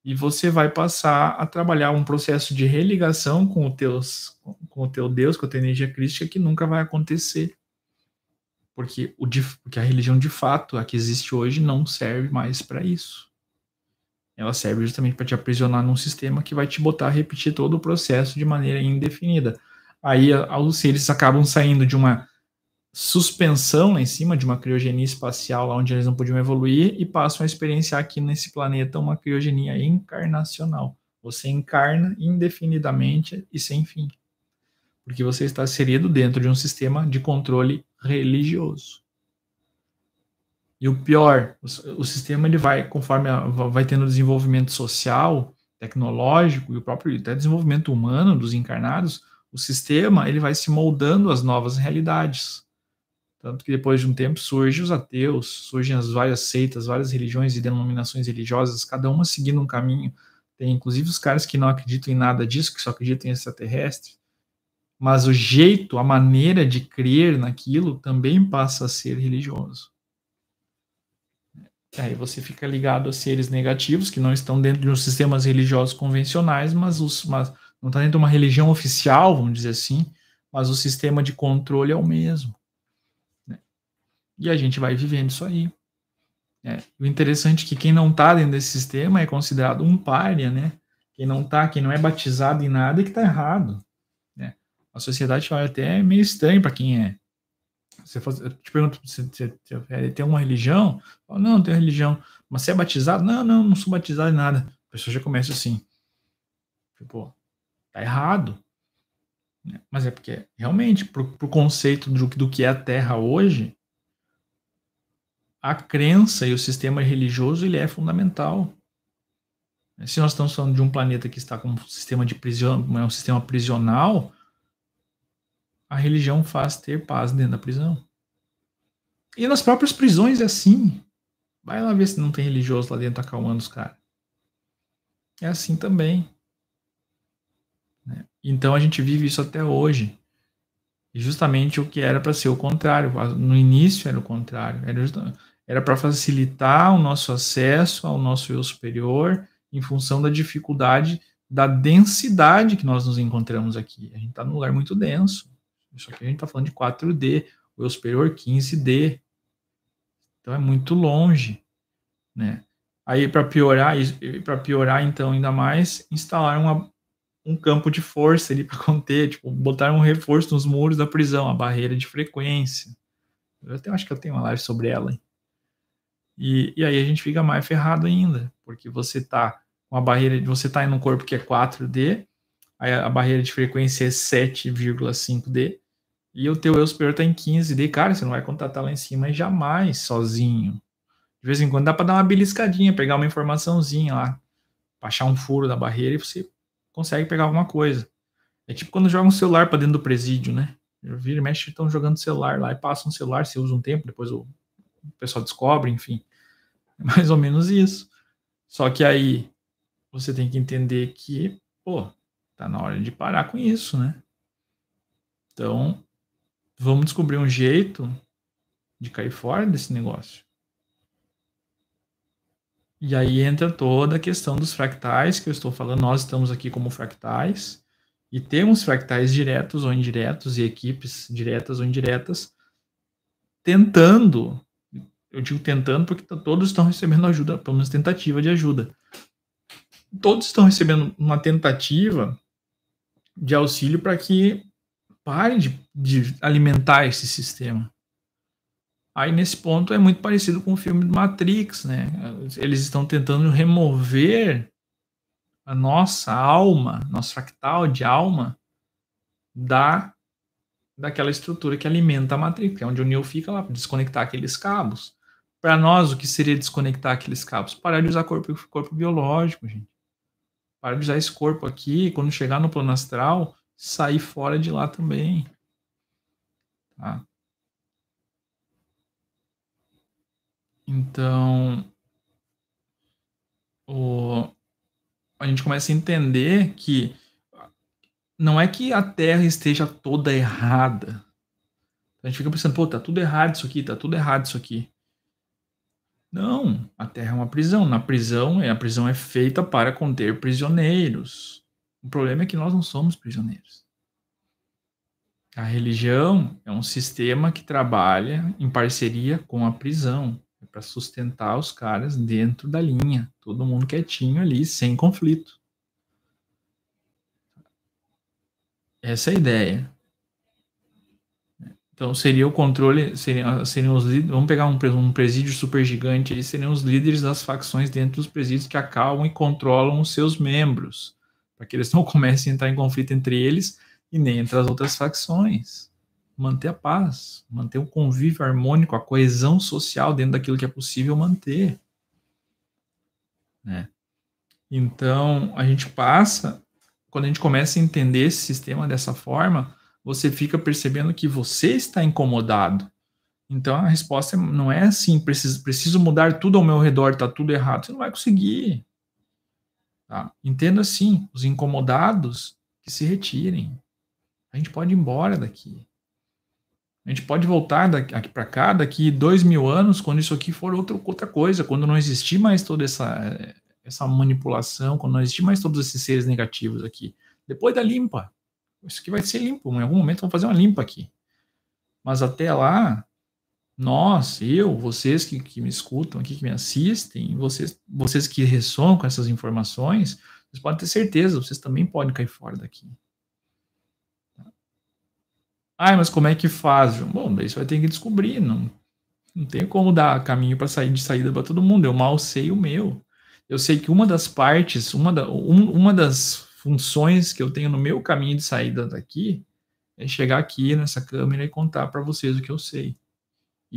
E você vai passar a trabalhar um processo de religação com o, teus, com o teu Deus, com a tua energia crística, que nunca vai acontecer. Porque, o, porque a religião de fato, a que existe hoje, não serve mais para isso ela serve justamente para te aprisionar num sistema que vai te botar a repetir todo o processo de maneira indefinida. Aí, os seres acabam saindo de uma suspensão lá em cima, de uma criogenia espacial, lá onde eles não podiam evoluir, e passam a experienciar aqui nesse planeta uma criogenia encarnacional. Você encarna indefinidamente e sem fim, porque você está inserido dentro de um sistema de controle religioso. E o pior, o, o sistema ele vai, conforme a, vai tendo desenvolvimento social, tecnológico e o próprio até desenvolvimento humano dos encarnados, o sistema ele vai se moldando às novas realidades. Tanto que depois de um tempo surgem os ateus, surgem as várias seitas, várias religiões e denominações religiosas, cada uma seguindo um caminho. Tem inclusive os caras que não acreditam em nada disso, que só acreditam em extraterrestre. Mas o jeito, a maneira de crer naquilo também passa a ser religioso. Aí você fica ligado a seres negativos que não estão dentro de uns sistemas religiosos convencionais, mas, os, mas não está dentro de uma religião oficial, vamos dizer assim, mas o sistema de controle é o mesmo. Né? E a gente vai vivendo isso aí. Né? O interessante é que quem não está dentro desse sistema é considerado um párea, né? Quem não está, quem não é batizado em nada, é que está errado. Né? A sociedade vai até meio estranho para quem é você faz, eu te pergunto você é, tem uma religião? Falo, não, não tenho religião. Mas você é batizado? Não, não, não sou batizado em nada. A pessoa já começa assim. Tipo, tá errado. Né? Mas é porque, realmente, pro, pro conceito do, do que é a Terra hoje, a crença e o sistema religioso ele é fundamental. Se nós estamos falando de um planeta que está com um sistema de prisão, um sistema prisional, a religião faz ter paz dentro da prisão. E nas próprias prisões é assim. Vai lá ver se não tem religioso lá dentro acalmando os caras. É assim também. Né? Então a gente vive isso até hoje. E justamente o que era para ser o contrário. No início era o contrário. Era para facilitar o nosso acesso ao nosso eu superior em função da dificuldade, da densidade que nós nos encontramos aqui. A gente está num lugar muito denso. Só que a gente está falando de 4D, o eu superior 15D. Então é muito longe, né? Aí para piorar, para piorar então ainda mais, instalar uma, um campo de força ali para conter, tipo, botar um reforço nos muros da prisão, a barreira de frequência. Eu até acho que eu tenho uma live sobre ela. Hein? E, e aí a gente fica mais ferrado ainda, porque você tá com a barreira, você tá em um corpo que é 4D, aí a barreira de frequência é 7,5D, e o teu eu superior está em 15 de cara, você não vai contratar lá em cima jamais sozinho. De vez em quando dá para dar uma beliscadinha, pegar uma informaçãozinha lá, achar um furo na barreira e você consegue pegar alguma coisa. É tipo quando joga um celular para dentro do presídio, né? Vira e mexe, estão jogando celular lá e passa um celular, você usa um tempo, depois o pessoal descobre, enfim. É mais ou menos isso. Só que aí você tem que entender que, pô, tá na hora de parar com isso, né? Então, vamos descobrir um jeito de cair fora desse negócio. E aí entra toda a questão dos fractais que eu estou falando. Nós estamos aqui como fractais e temos fractais diretos ou indiretos e equipes diretas ou indiretas tentando. Eu digo tentando porque todos estão recebendo ajuda, pelo menos tentativa de ajuda. Todos estão recebendo uma tentativa de auxílio para que parem de, de alimentar esse sistema. Aí nesse ponto é muito parecido com o filme do Matrix, né? Eles estão tentando remover a nossa alma, nosso fractal de alma da daquela estrutura que alimenta a Matrix, que é onde o Neo fica lá, desconectar aqueles cabos. Para nós, o que seria desconectar aqueles cabos? Parar de usar corpo, corpo biológico, gente. Parar de usar esse corpo aqui, quando chegar no plano astral, sair fora de lá também. Tá? Então, o, a gente começa a entender que não é que a Terra esteja toda errada. A gente fica pensando, pô, tá tudo errado isso aqui, tá tudo errado isso aqui. Não, a Terra é uma prisão. Na prisão, a prisão é feita para conter prisioneiros. O problema é que nós não somos prisioneiros. A religião é um sistema que trabalha em parceria com a prisão, é para sustentar os caras dentro da linha, todo mundo quietinho ali, sem conflito. Essa é a ideia. Então seria o controle, seriam, seriam os líderes, vamos pegar um, um presídio super gigante, seriam os líderes das facções dentro dos presídios que acalmam e controlam os seus membros para que eles não comecem a entrar em conflito entre eles e nem entre as outras facções. Manter a paz, manter o convívio harmônico, a coesão social dentro daquilo que é possível manter. Né? Então, a gente passa, quando a gente começa a entender esse sistema dessa forma, você fica percebendo que você está incomodado. Então, a resposta não é assim, preciso, preciso mudar tudo ao meu redor, está tudo errado. Você não vai conseguir. Tá? Entendo assim, os incomodados que se retirem. A gente pode ir embora daqui. A gente pode voltar daqui para cá daqui dois mil anos, quando isso aqui for outra, outra coisa, quando não existir mais toda essa, essa manipulação, quando não existir mais todos esses seres negativos aqui. Depois da limpa. Isso aqui vai ser limpo. Em algum momento vão fazer uma limpa aqui. Mas até lá, nós, eu, vocês que, que me escutam aqui, que me assistem, vocês, vocês que ressonam com essas informações, vocês podem ter certeza, vocês também podem cair fora daqui. Ah, mas como é que faz? João? Bom, daí você vai ter que descobrir, não, não tem como dar caminho para sair de saída para todo mundo. Eu mal sei o meu. Eu sei que uma das partes, uma, da, um, uma das funções que eu tenho no meu caminho de saída daqui é chegar aqui nessa câmera e contar para vocês o que eu sei.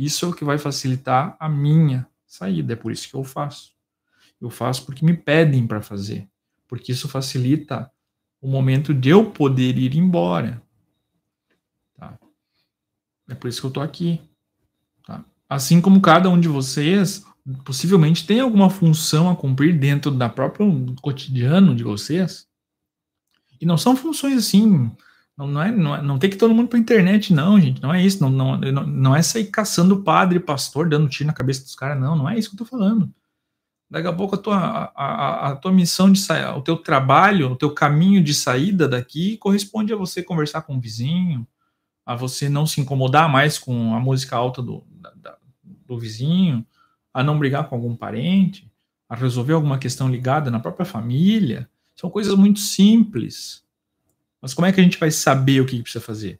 Isso é o que vai facilitar a minha saída, é por isso que eu faço. Eu faço porque me pedem para fazer, porque isso facilita o momento de eu poder ir embora. Tá? É por isso que eu estou aqui. Tá? Assim como cada um de vocês possivelmente tem alguma função a cumprir dentro da própria cotidiano de vocês. E não são funções assim não, não, é, não, é, não tem que todo mundo para internet, não, gente. Não é isso. Não, não, não é sair caçando padre, pastor, dando tiro na cabeça dos caras, não. Não é isso que eu estou falando. Daqui a pouco a tua, a, a, a tua missão de sair, o teu trabalho, o teu caminho de saída daqui corresponde a você conversar com o vizinho, a você não se incomodar mais com a música alta do, da, da, do vizinho, a não brigar com algum parente, a resolver alguma questão ligada na própria família. São coisas muito simples mas como é que a gente vai saber o que precisa fazer?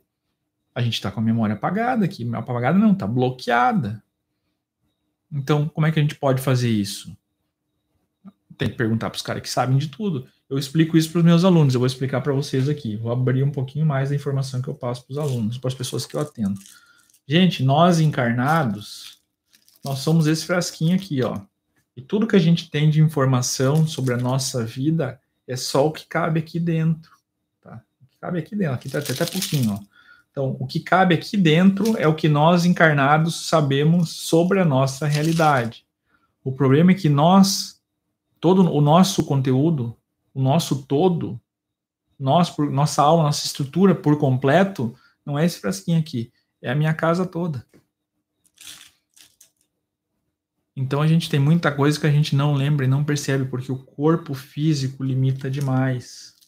A gente está com a memória apagada aqui. Apagada não, está bloqueada. Então, como é que a gente pode fazer isso? Tem que perguntar para os caras que sabem de tudo. Eu explico isso para os meus alunos, eu vou explicar para vocês aqui. Vou abrir um pouquinho mais da informação que eu passo para os alunos, para as pessoas que eu atendo. Gente, nós encarnados, nós somos esse frasquinho aqui, ó. E tudo que a gente tem de informação sobre a nossa vida é só o que cabe aqui dentro. Cabe aqui dentro, aqui tá até pouquinho, ó. Então, o que cabe aqui dentro é o que nós encarnados sabemos sobre a nossa realidade. O problema é que nós, todo o nosso conteúdo, o nosso todo, nós, por, nossa alma, nossa estrutura por completo, não é esse frasquinho aqui, é a minha casa toda. Então a gente tem muita coisa que a gente não lembra e não percebe, porque o corpo físico limita demais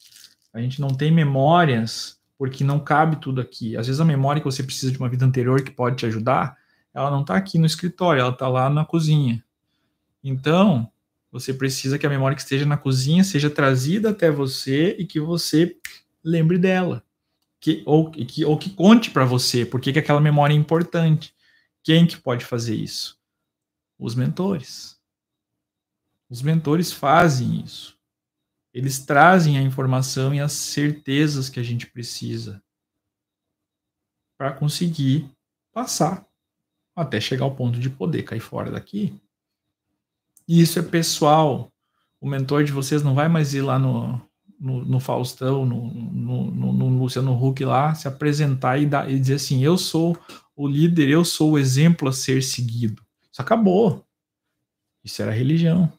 a gente não tem memórias porque não cabe tudo aqui. Às vezes a memória que você precisa de uma vida anterior que pode te ajudar, ela não está aqui no escritório, ela está lá na cozinha. Então, você precisa que a memória que esteja na cozinha seja trazida até você e que você lembre dela. Que, ou, que, ou que conte para você por que aquela memória é importante. Quem que pode fazer isso? Os mentores. Os mentores fazem isso. Eles trazem a informação e as certezas que a gente precisa para conseguir passar até chegar ao ponto de poder cair fora daqui. E isso é pessoal. O mentor de vocês não vai mais ir lá no, no, no Faustão, no, no, no, Luciano Huck lá, se apresentar e, dar, e dizer assim: eu sou o líder, eu sou o exemplo a ser seguido. Isso acabou. Isso era religião.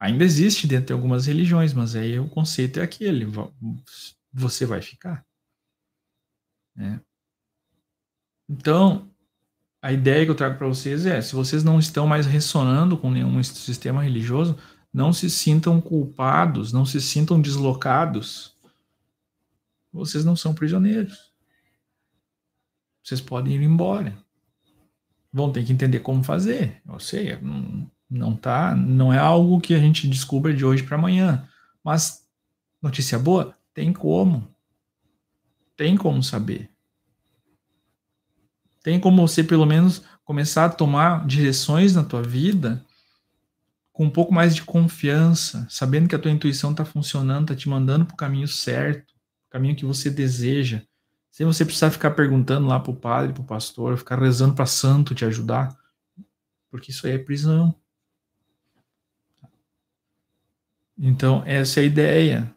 Ainda existe dentro de algumas religiões, mas aí o conceito é aquele: você vai ficar. Né? Então, a ideia que eu trago para vocês é: se vocês não estão mais ressonando com nenhum sistema religioso, não se sintam culpados, não se sintam deslocados. Vocês não são prisioneiros. Vocês podem ir embora. Vão ter que entender como fazer. Eu sei, não, não tá, não é algo que a gente descubra de hoje para amanhã, mas notícia boa, tem como. Tem como saber. Tem como você pelo menos começar a tomar direções na tua vida com um pouco mais de confiança, sabendo que a tua intuição está funcionando, está te mandando para o caminho certo, o caminho que você deseja, sem você precisar ficar perguntando lá para o padre, para o pastor, ficar rezando para santo te ajudar, porque isso aí é prisão. Então, essa é a ideia.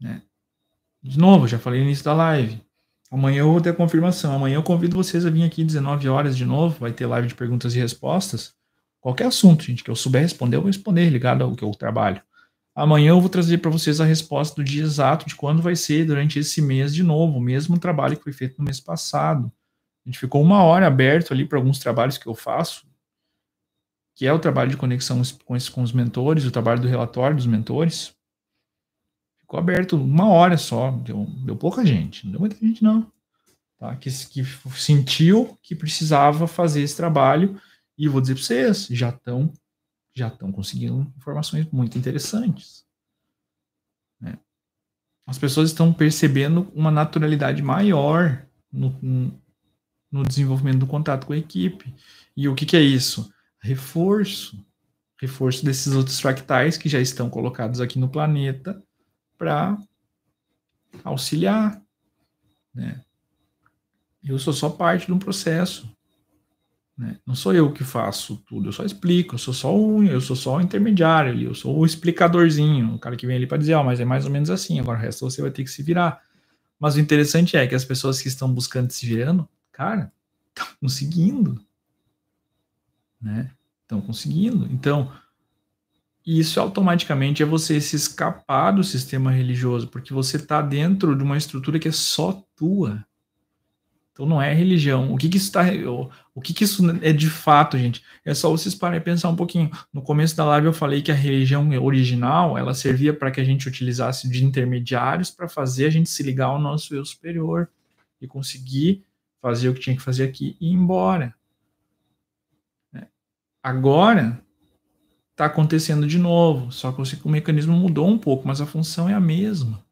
Né? De novo, já falei no início da live. Amanhã eu vou ter a confirmação. Amanhã eu convido vocês a vir aqui às 19 horas de novo. Vai ter live de perguntas e respostas. Qualquer assunto, gente, que eu souber responder, eu vou responder, ligado ao que eu trabalho. Amanhã eu vou trazer para vocês a resposta do dia exato de quando vai ser durante esse mês de novo, o mesmo trabalho que foi feito no mês passado. A gente ficou uma hora aberto ali para alguns trabalhos que eu faço, que é o trabalho de conexão com, com os mentores, o trabalho do relatório dos mentores. Ficou aberto uma hora só, deu, deu pouca gente, não deu muita gente não. Tá? Que, que sentiu que precisava fazer esse trabalho e vou dizer para vocês, já estão já estão conseguindo informações muito interessantes. Né? As pessoas estão percebendo uma naturalidade maior no, no desenvolvimento do contato com a equipe. E o que, que é isso? reforço, reforço desses outros fractais que já estão colocados aqui no planeta para auxiliar, né? Eu sou só parte de um processo, né? Não sou eu que faço tudo, eu só explico, eu sou só um, eu sou só o intermediário ali, eu sou o explicadorzinho, o cara que vem ali para dizer, ó, oh, mas é mais ou menos assim, agora o resto você vai ter que se virar. Mas o interessante é que as pessoas que estão buscando se virando, cara, estão conseguindo, né? Estão conseguindo. Então, isso automaticamente é você se escapar do sistema religioso, porque você está dentro de uma estrutura que é só tua. Então não é religião. O que, que isso tá o, que, que isso é de fato, gente? É só vocês pararem e pensar um pouquinho. No começo da live eu falei que a religião original ela servia para que a gente utilizasse de intermediários para fazer a gente se ligar ao nosso eu superior e conseguir fazer o que tinha que fazer aqui e ir embora. Agora está acontecendo de novo, só que o mecanismo mudou um pouco, mas a função é a mesma.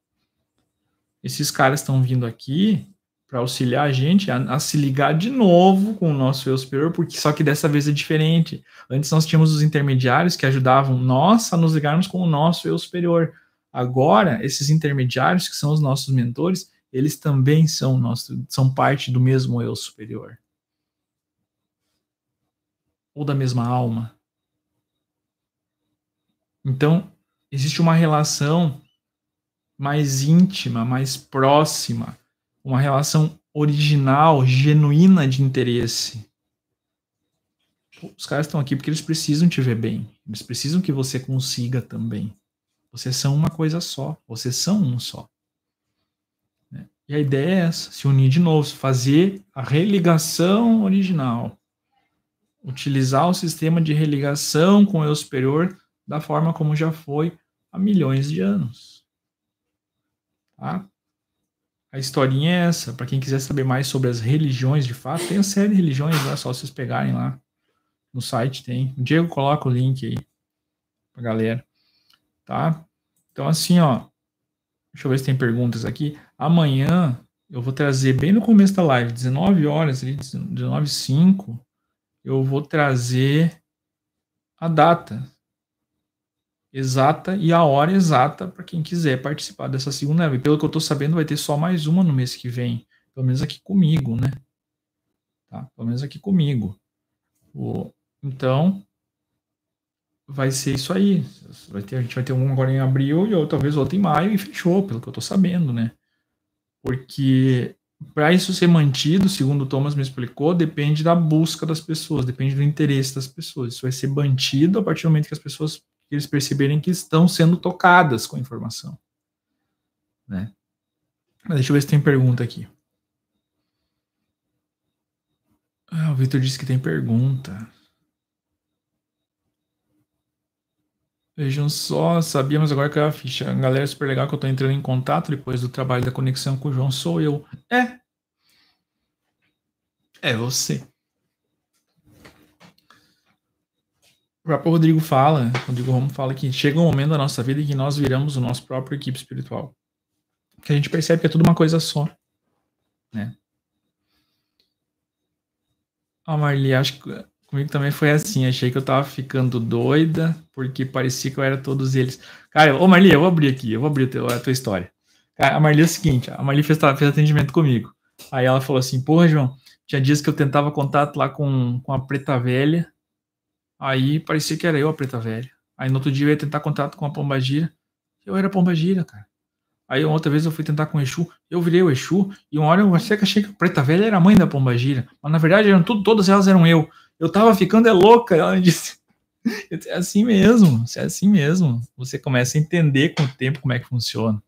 Esses caras estão vindo aqui para auxiliar a gente a, a, se ligar de novo com o nosso eu superior, porque só que dessa vez é diferente. Antes nós tínhamos os intermediários que ajudavam nós a nos ligarmos com o nosso eu superior. Agora, esses intermediários que são os nossos mentores, eles também são nosso, são parte do mesmo eu superior ou da mesma alma. Então, existe uma relação mais íntima, mais próxima, uma relação original, genuína de interesse. Pô, os caras estão aqui porque eles precisam te ver bem. Eles precisam que você consiga também. Vocês são uma coisa só. Vocês são um só. Né? E a ideia é essa: se unir de novo, fazer a religação original utilizar o sistema de religação com o eu superior da forma como já foi há milhões de anos. Tá? A historinha é essa. Para quem quiser saber mais sobre as religiões de fato, tem a série de religiões lá, só vocês pegarem lá. No site tem. O Diego coloca o link aí pra galera. Tá? Então, assim, ó. Deixa eu ver se tem perguntas aqui. Amanhã eu vou trazer bem no começo da live, 19 horas, 19 5 eu vou trazer a data exata e a hora exata para quem quiser participar dessa segunda live. Pelo que eu estou sabendo, vai ter só mais uma no mês que vem. Pelo menos aqui comigo, né? Tá? Pelo menos aqui comigo. Então, vai ser isso aí. Vai ter, a gente vai ter um agora em abril e ou, talvez outro em maio e fechou, pelo que eu estou sabendo, né? Porque para isso ser mantido, segundo o Thomas me explicou, depende da busca das pessoas, depende do interesse das pessoas. Isso vai ser mantido a partir do momento que as pessoas eles perceberem que estão sendo tocadas com a informação. Né? Mas deixa eu ver se tem pergunta aqui. Ah, o Victor disse que tem pergunta. Vejam só, sabíamos agora que é a ficha. Galera, super legal que eu tô entrando em contato depois do trabalho da conexão com o João, sou eu. É. É você. O próprio Rodrigo fala, Rodrigo Romo fala que chega um momento da nossa vida em que nós viramos o nosso próprio equipe espiritual. Que a gente percebe que é tudo uma coisa só. Né? A ah, Marli, acho que Comigo também foi assim, achei que eu tava ficando doida, porque parecia que eu era todos eles. Cara, ô Marli, eu vou abrir aqui, eu vou abrir a tua história. A Marli é o seguinte, a Marli fez, fez atendimento comigo. Aí ela falou assim, porra, João, tinha dias que eu tentava contato lá com, com a preta velha, aí parecia que era eu a preta velha. Aí no outro dia eu ia tentar contato com a pomba gira eu era pomba gira cara. Aí outra vez eu fui tentar com o Exu, eu virei o Exu, e uma hora eu achei que a preta velha era a mãe da pomba gira mas na verdade eram tudo, todas elas eram eu. Eu tava ficando é louca. Ela me disse. É assim mesmo, é assim mesmo. Você começa a entender com o tempo como é que funciona,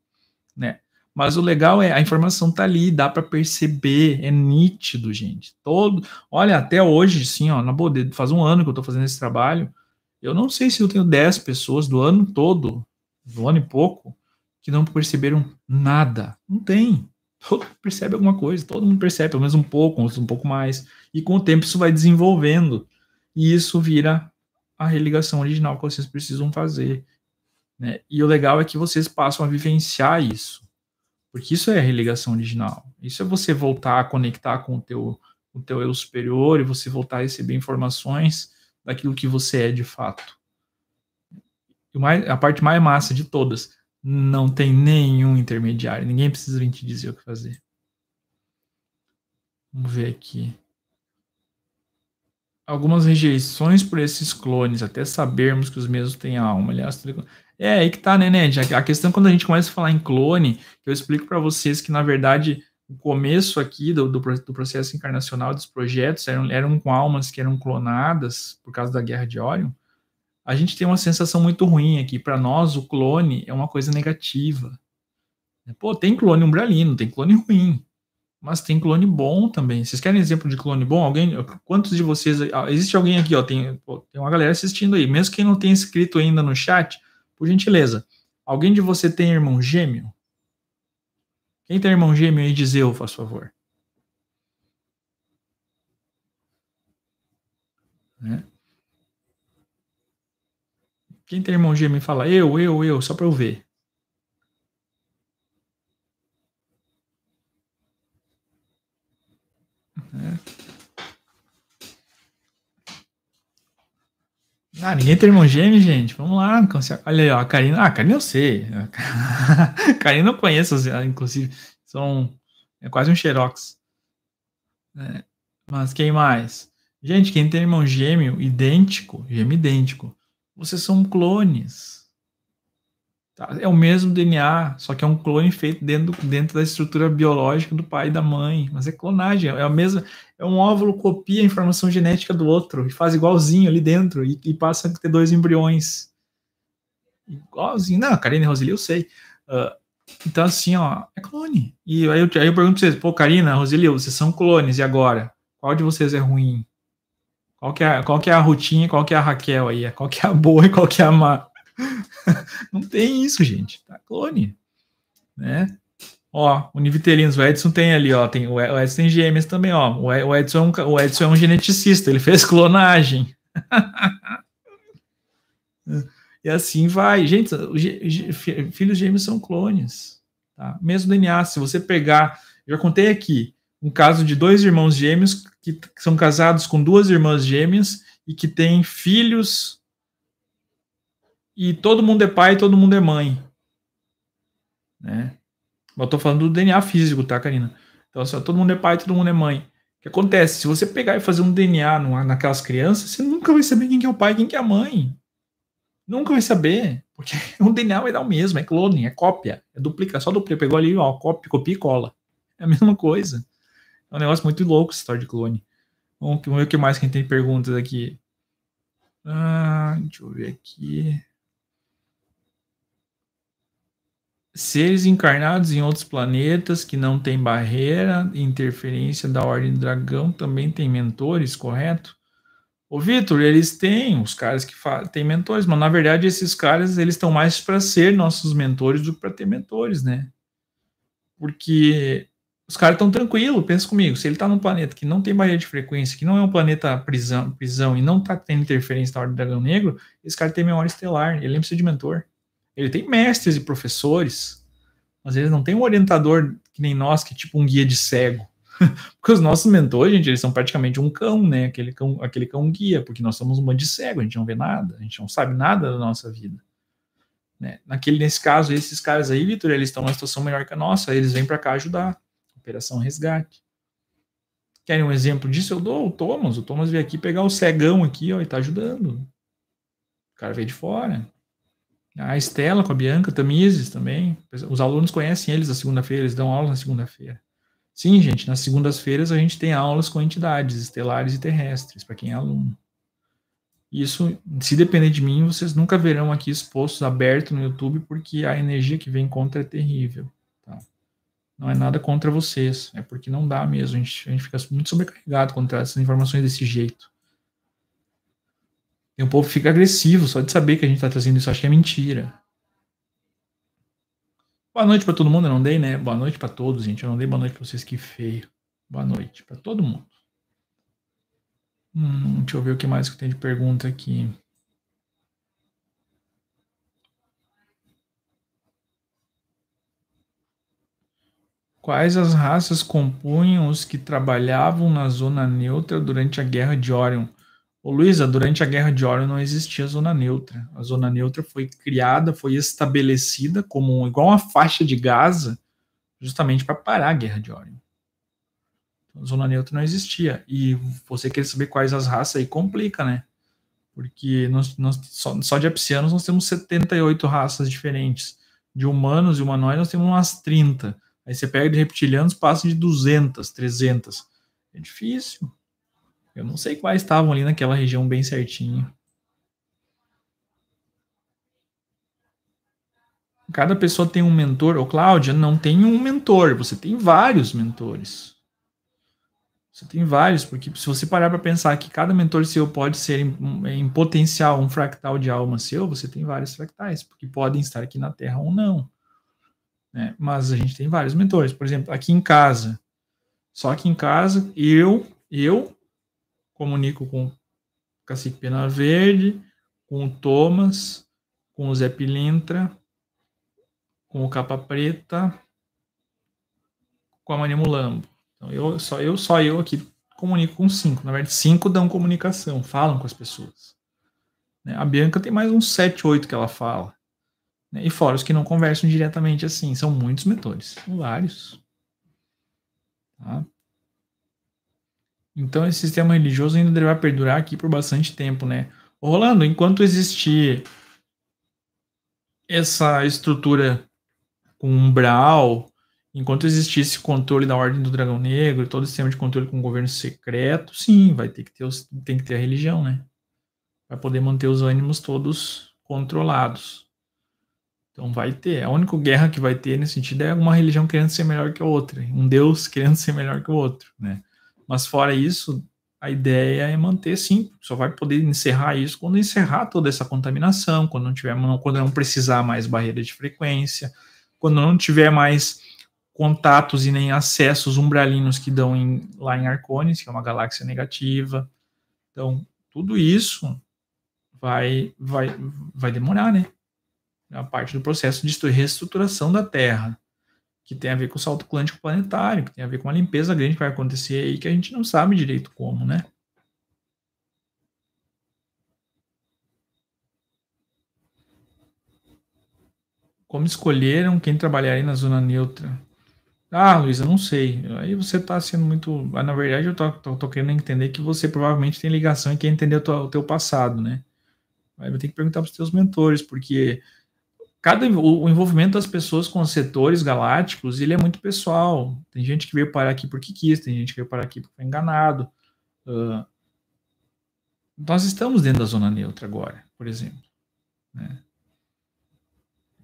né? Mas o legal é a informação tá ali, dá para perceber, é nítido, gente. Todo, olha, até hoje, sim, ó, na boa, faz um ano que eu tô fazendo esse trabalho. Eu não sei se eu tenho 10 pessoas do ano todo, do ano e pouco, que não perceberam nada. Não tem. Todo mundo percebe alguma coisa, todo mundo percebe, pelo menos um pouco, outros um pouco mais. E com o tempo isso vai desenvolvendo. E isso vira a religação original que vocês precisam fazer. Né? E o legal é que vocês passam a vivenciar isso. Porque isso é a religação original. Isso é você voltar a conectar com o teu, o teu eu superior e você voltar a receber informações daquilo que você é de fato. E mais, a parte mais massa de todas não tem nenhum intermediário. Ninguém precisa vir te dizer o que fazer. Vamos ver aqui. Algumas rejeições por esses clones, até sabermos que os mesmos têm alma. Aliás, é aí que tá, né, Ned? A questão é quando a gente começa a falar em clone, eu explico para vocês que, na verdade, o começo aqui do, do, do processo encarnacional dos projetos eram, eram com almas que eram clonadas por causa da guerra de Orion a gente tem uma sensação muito ruim aqui. Para nós, o clone é uma coisa negativa. Pô, tem clone umbralino, tem clone ruim, mas tem clone bom também. Vocês querem exemplo de clone bom? Alguém? Quantos de vocês? Ah, existe alguém aqui? Ó, tem, pô, tem uma galera assistindo aí. Mesmo quem não tem inscrito ainda no chat, por gentileza, alguém de você tem irmão gêmeo? Quem tem irmão gêmeo aí, diz eu, faz favor. Né? Quem tem irmão gêmeo fala eu, eu, eu, só para eu ver. É. Ah, ninguém tem irmão gêmeo, gente. Vamos lá. Olha aí, ó, a Karina. Ah, a Karina eu sei. A Karina eu conheço, assim, ah, inclusive. São. É quase um xerox. É. Mas quem mais? Gente, quem tem irmão gêmeo idêntico, gêmeo idêntico, vocês são clones. Tá? É o mesmo DNA, só que é um clone feito dentro, dentro da estrutura biológica do pai e da mãe. Mas é clonagem, é a mesma. É um óvulo copia a informação genética do outro e faz igualzinho ali dentro e, e passa a ter dois embriões. Igualzinho. Não, Karina e Roseli, eu sei. Uh, então, assim, ó, é clone. E aí eu, aí eu pergunto pra vocês, pô, Karina, Roseli, vocês são clones, e agora? Qual de vocês é ruim? Qual que, é, qual que é a Rutinha e qual que é a Raquel aí? Qual que é a boa e qual que é a má? Não tem isso, gente. Tá clone. Né? Ó, univitelinos, o Edson tem ali, ó. Tem, o Edson tem gêmeos também, ó. O Edson, é um, o Edson é um geneticista, ele fez clonagem. e assim vai. Gente, filhos gêmeos são clones. Tá? Mesmo DNA, se você pegar. Eu já contei aqui um caso de dois irmãos gêmeos que, que são casados com duas irmãs gêmeas e que têm filhos e todo mundo é pai, todo mundo é mãe, né? Eu tô falando do DNA físico, tá, Karina? Então, assim, todo mundo é pai, todo mundo é mãe. O que acontece? Se você pegar e fazer um DNA no, naquelas crianças, você nunca vai saber quem que é o pai e quem que é a mãe. Nunca vai saber, porque o DNA vai dar o mesmo, é clone, é cópia, é duplica, só duplica, pegou ali, ó, copia, copia e cola. É a mesma coisa. É um negócio muito louco essa história de clone. Vamos ver o que mais quem tem perguntas aqui. Ah, deixa eu ver aqui. Seres encarnados em outros planetas que não têm barreira e interferência da Ordem do Dragão também têm mentores, correto? Ô, Vitor, eles têm, os caras que têm mentores, mas na verdade esses caras eles estão mais para ser nossos mentores do que para ter mentores, né? Porque os caras estão tranquilos, pensa comigo. Se ele está num planeta que não tem barreira de frequência, que não é um planeta prisão, prisão e não está tendo interferência na hora do dragão negro, esse cara tem memória estelar, ele precisa de mentor. Ele tem mestres e professores. Às vezes não tem um orientador que nem nós, que é tipo um guia de cego. porque os nossos mentores, gente, eles são praticamente um cão, né? Aquele cão, aquele cão guia, porque nós somos um bando de cego, a gente não vê nada, a gente não sabe nada da nossa vida. Né? Naquele, nesse caso, esses caras aí, Vitor, eles estão numa situação melhor que a nossa, eles vêm para cá ajudar. Operação Resgate. Querem um exemplo disso? Eu dou o Thomas. O Thomas veio aqui pegar o cegão aqui, ó, e tá ajudando. O cara veio de fora. A Estela com a Bianca Tamizes também. Os alunos conhecem eles na segunda-feira, eles dão aulas na segunda-feira. Sim, gente, nas segundas-feiras a gente tem aulas com entidades estelares e terrestres, para quem é aluno. Isso, se depender de mim, vocês nunca verão aqui expostos aberto no YouTube, porque a energia que vem contra é terrível não é nada contra vocês, é porque não dá mesmo, a gente, a gente fica muito sobrecarregado quando traz essas informações desse jeito. E o povo fica agressivo só de saber que a gente está trazendo isso, acho que é mentira. Boa noite para todo mundo, eu não dei, né? Boa noite para todos, gente. Eu não dei boa noite para vocês, que feio. Boa noite para todo mundo. Hum, deixa eu ver o que mais que tem de pergunta aqui. Quais as raças compunham os que trabalhavam na zona neutra durante a Guerra de Orion? Ô Luísa, durante a Guerra de Orion não existia zona neutra. A zona neutra foi criada, foi estabelecida como igual uma faixa de Gaza, justamente para parar a Guerra de Orion. Então, a zona neutra não existia. E você quer saber quais as raças aí complica, né? Porque nós, nós, só, só de apsianos nós temos 78 raças diferentes. De humanos e humanoides nós temos umas 30. Aí você pega de reptilianos, passa de 200, 300. É difícil. Eu não sei quais estavam ali naquela região bem certinho. Cada pessoa tem um mentor. Ô, Cláudia, não tem um mentor. Você tem vários mentores. Você tem vários, porque se você parar para pensar que cada mentor seu pode ser em, é, em, potencial um fractal de alma seu, você tem vários fractais, porque podem estar aqui na Terra ou não. Né? Mas a gente tem vários mentores. Por exemplo, aqui em casa. Só aqui em casa, eu, eu comunico com o Cacique Pena Verde, com o Thomas, com o Zé Pilintra, com o Capa Preta, com a Maria Mulambo. Então, eu, só, eu, só eu aqui comunico com cinco. Na verdade, cinco dão comunicação, falam com as pessoas. Né? A Bianca tem mais uns sete, oito que ela fala. Né? E fora os que não conversam diretamente assim, são muitos mentores, são vários. Tá? Então esse sistema religioso ainda vai perdurar aqui por bastante tempo, né? Ô, Rolando, enquanto existir essa estrutura com umbral, enquanto existir esse controle da Ordem do Dragão Negro, todo sistema de controle com o governo secreto, sim, vai ter que ter, os, tem que ter a religião, né? Para poder manter os ânimos todos controlados. Então vai ter. A única guerra que vai ter nesse sentido é uma religião querendo ser melhor que a outra, um Deus querendo ser melhor que o outro, né? Mas fora isso, a ideia é manter sim, só vai poder encerrar isso quando encerrar toda essa contaminação, quando não tiver, quando não precisar mais barreira de frequência, quando não tiver mais contatos e nem acessos umbralinos que dão em, lá em Arcones, que é uma galáxia negativa. Então, tudo isso vai vai vai demorar, né? É a parte do processo de reestruturação da Terra, que tem a ver com o salto quântico planetário, que tem a ver com uma limpeza grande que vai acontecer aí, que a gente não sabe direito como, né? Como escolheram quem trabalharia na zona neutra? Ah, Luísa, não sei. Aí você está sendo muito. Ah, na verdade, eu tô, tô, tô, querendo entender que você provavelmente tem ligação e quer entender o teu, o teu passado, né? Aí vai ter que perguntar para os teus mentores, porque cada o, envolvimento das pessoas com os setores galácticos ele é muito pessoal. Tem gente que veio parar aqui porque quis, tem gente que veio parar aqui porque foi enganado. Uh, nós estamos dentro da zona neutra agora, por exemplo. Né?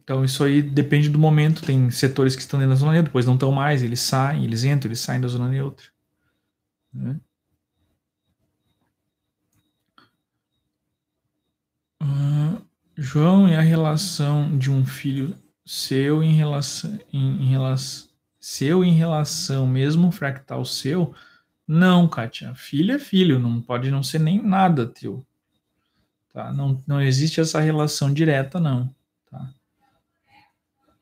Então isso aí depende do momento. Tem setores que estão dentro da zona neutra, depois não estão mais, eles saem, eles entram, eles saem da zona neutra. Né? Uh, João e a relação de um filho seu em relação, em, em relação seu em relação mesmo fractal seu? Não, Katia Filho é filho, não pode não ser nem nada teu. Tá? Não, não existe essa relação direta, não. Tá?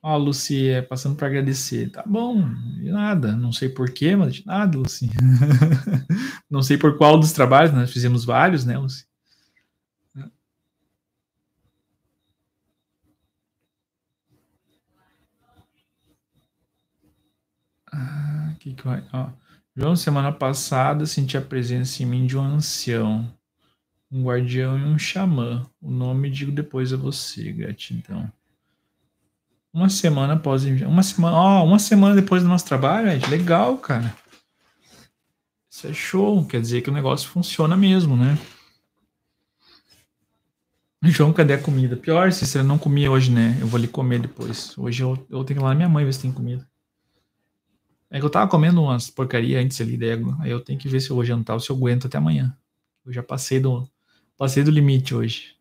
Ó, Luci, é passando para agradecer. Tá bom, de nada. Não sei por quê mas de nada, Luci. não sei por qual dos trabalhos, nós fizemos vários, né, Luci? que vai. Ó. João, semana passada, senti a presença em mim de um ancião, um guardião e um xamã. O nome digo depois a você, gratidão. Uma semana após Uma semana. Ó, uma semana depois do nosso trabalho, gente. Legal, cara. Isso é show. Quer dizer que o negócio funciona mesmo, né? João, cadê a comida? Pior, se você não comia hoje, né? Eu vou ali comer depois. Hoje eu, eu tenho que ir lá na minha mãe ver se tem comida. É que eu tava comendo umas porcaria antes ali, daí aí eu tenho que ver se eu vou jantar ou se eu aguento até amanhã. Eu já passei do, passei do limite hoje.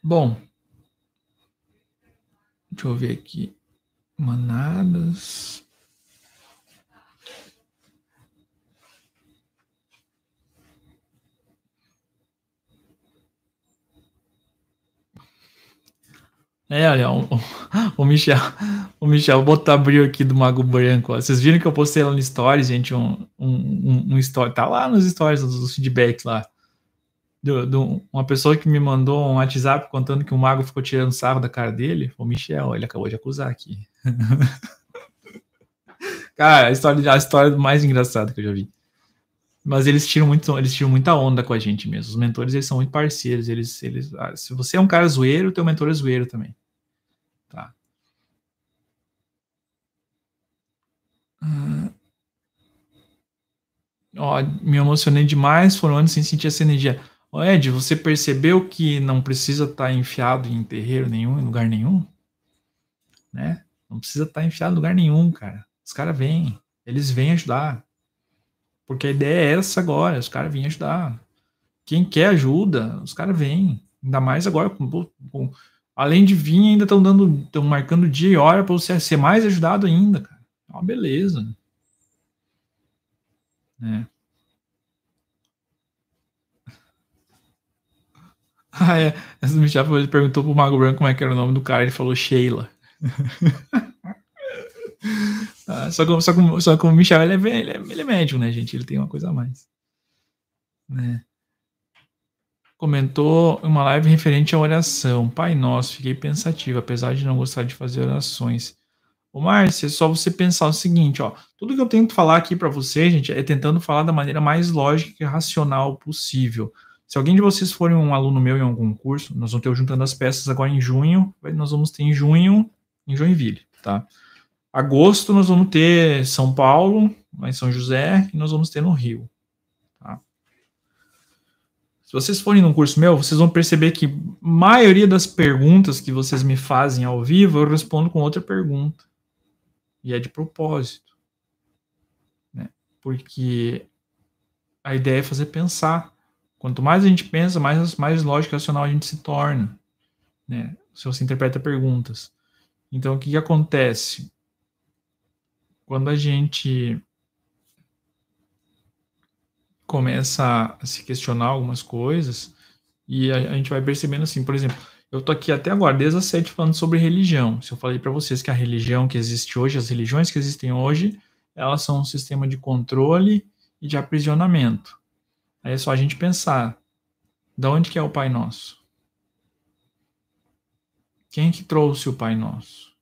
Bom, deixa eu ver aqui. Manadas. É, olha, o, o Michel, o Michel botou abriu aqui do Mago Branco. Ó. Vocês viram que eu postei lá no Stories, gente, um, um, um, um story. Tá lá nos Stories, os feedbacks lá. Do, do, uma pessoa que me mandou um WhatsApp contando que o Mago ficou tirando sarro da cara dele. O Michel, ele acabou de acusar aqui. cara, a história, a história mais engraçada que eu já vi. Mas eles tiram, muito, eles tiram muita onda com a gente mesmo. Os mentores, eles são muito parceiros. Eles, eles, ah, se você é um cara zoeiro, teu mentor é zoeiro também. Ah, ó, me emocionei demais, foram anos sem sentir essa energia. Ed, você percebeu que não precisa estar tá enfiado em terreiro nenhum, em lugar nenhum? Né? Não precisa estar tá enfiado em lugar nenhum, cara. Os caras vêm, eles vêm ajudar. Porque a ideia é essa agora, os caras vêm ajudar. Quem quer ajuda, os caras vêm. Ainda mais agora, com, com, além de vir, ainda estão dando, estão marcando dia e hora para você ser mais ajudado ainda, cara. Uma beleza. Né? Ah, é. Essa Michelle ele perguntou pro Mago Branco como é que era o nome do cara, ele falou Sheila. ah, só, que, só, com só com o Michel ele é, ele, é, ele é médium, né, gente? Ele tem uma coisa a mais. Né? Comentou uma live referente à oração. Pai nosso, fiquei pensativo apesar de não gostar de fazer orações. Ô, Márcia, é só você pensar o seguinte, ó. Tudo que eu tento falar aqui para você, gente, é tentando falar da maneira mais lógica e racional possível. Se alguém de vocês for um aluno meu em algum curso, nós vamos ter o Juntando as Peças agora em junho, nós vamos ter em junho em Joinville, tá? Agosto nós vamos ter São Paulo, em São José, e nós vamos ter no Rio, tá? Se vocês forem num curso meu, vocês vão perceber que a maioria das perguntas que vocês me fazem ao vivo, eu respondo com outra pergunta. E é de propósito. Né? Porque a ideia é fazer pensar. Quanto mais a gente pensa, mais, mais lógico e racional a gente se torna. Né? Se você interpreta perguntas. Então, o que, que acontece? Quando a gente começa a se questionar algumas coisas, e a, a gente vai percebendo assim, por exemplo, eu tô aqui até agora, desde as sete, falando sobre religião. Se eu falei para vocês que a religião que existe hoje, as religiões que existem hoje, elas são um sistema de controle e de aprisionamento. Aí é só a gente pensar, de onde que é o Pai Nosso? Quem que trouxe o Pai Nosso?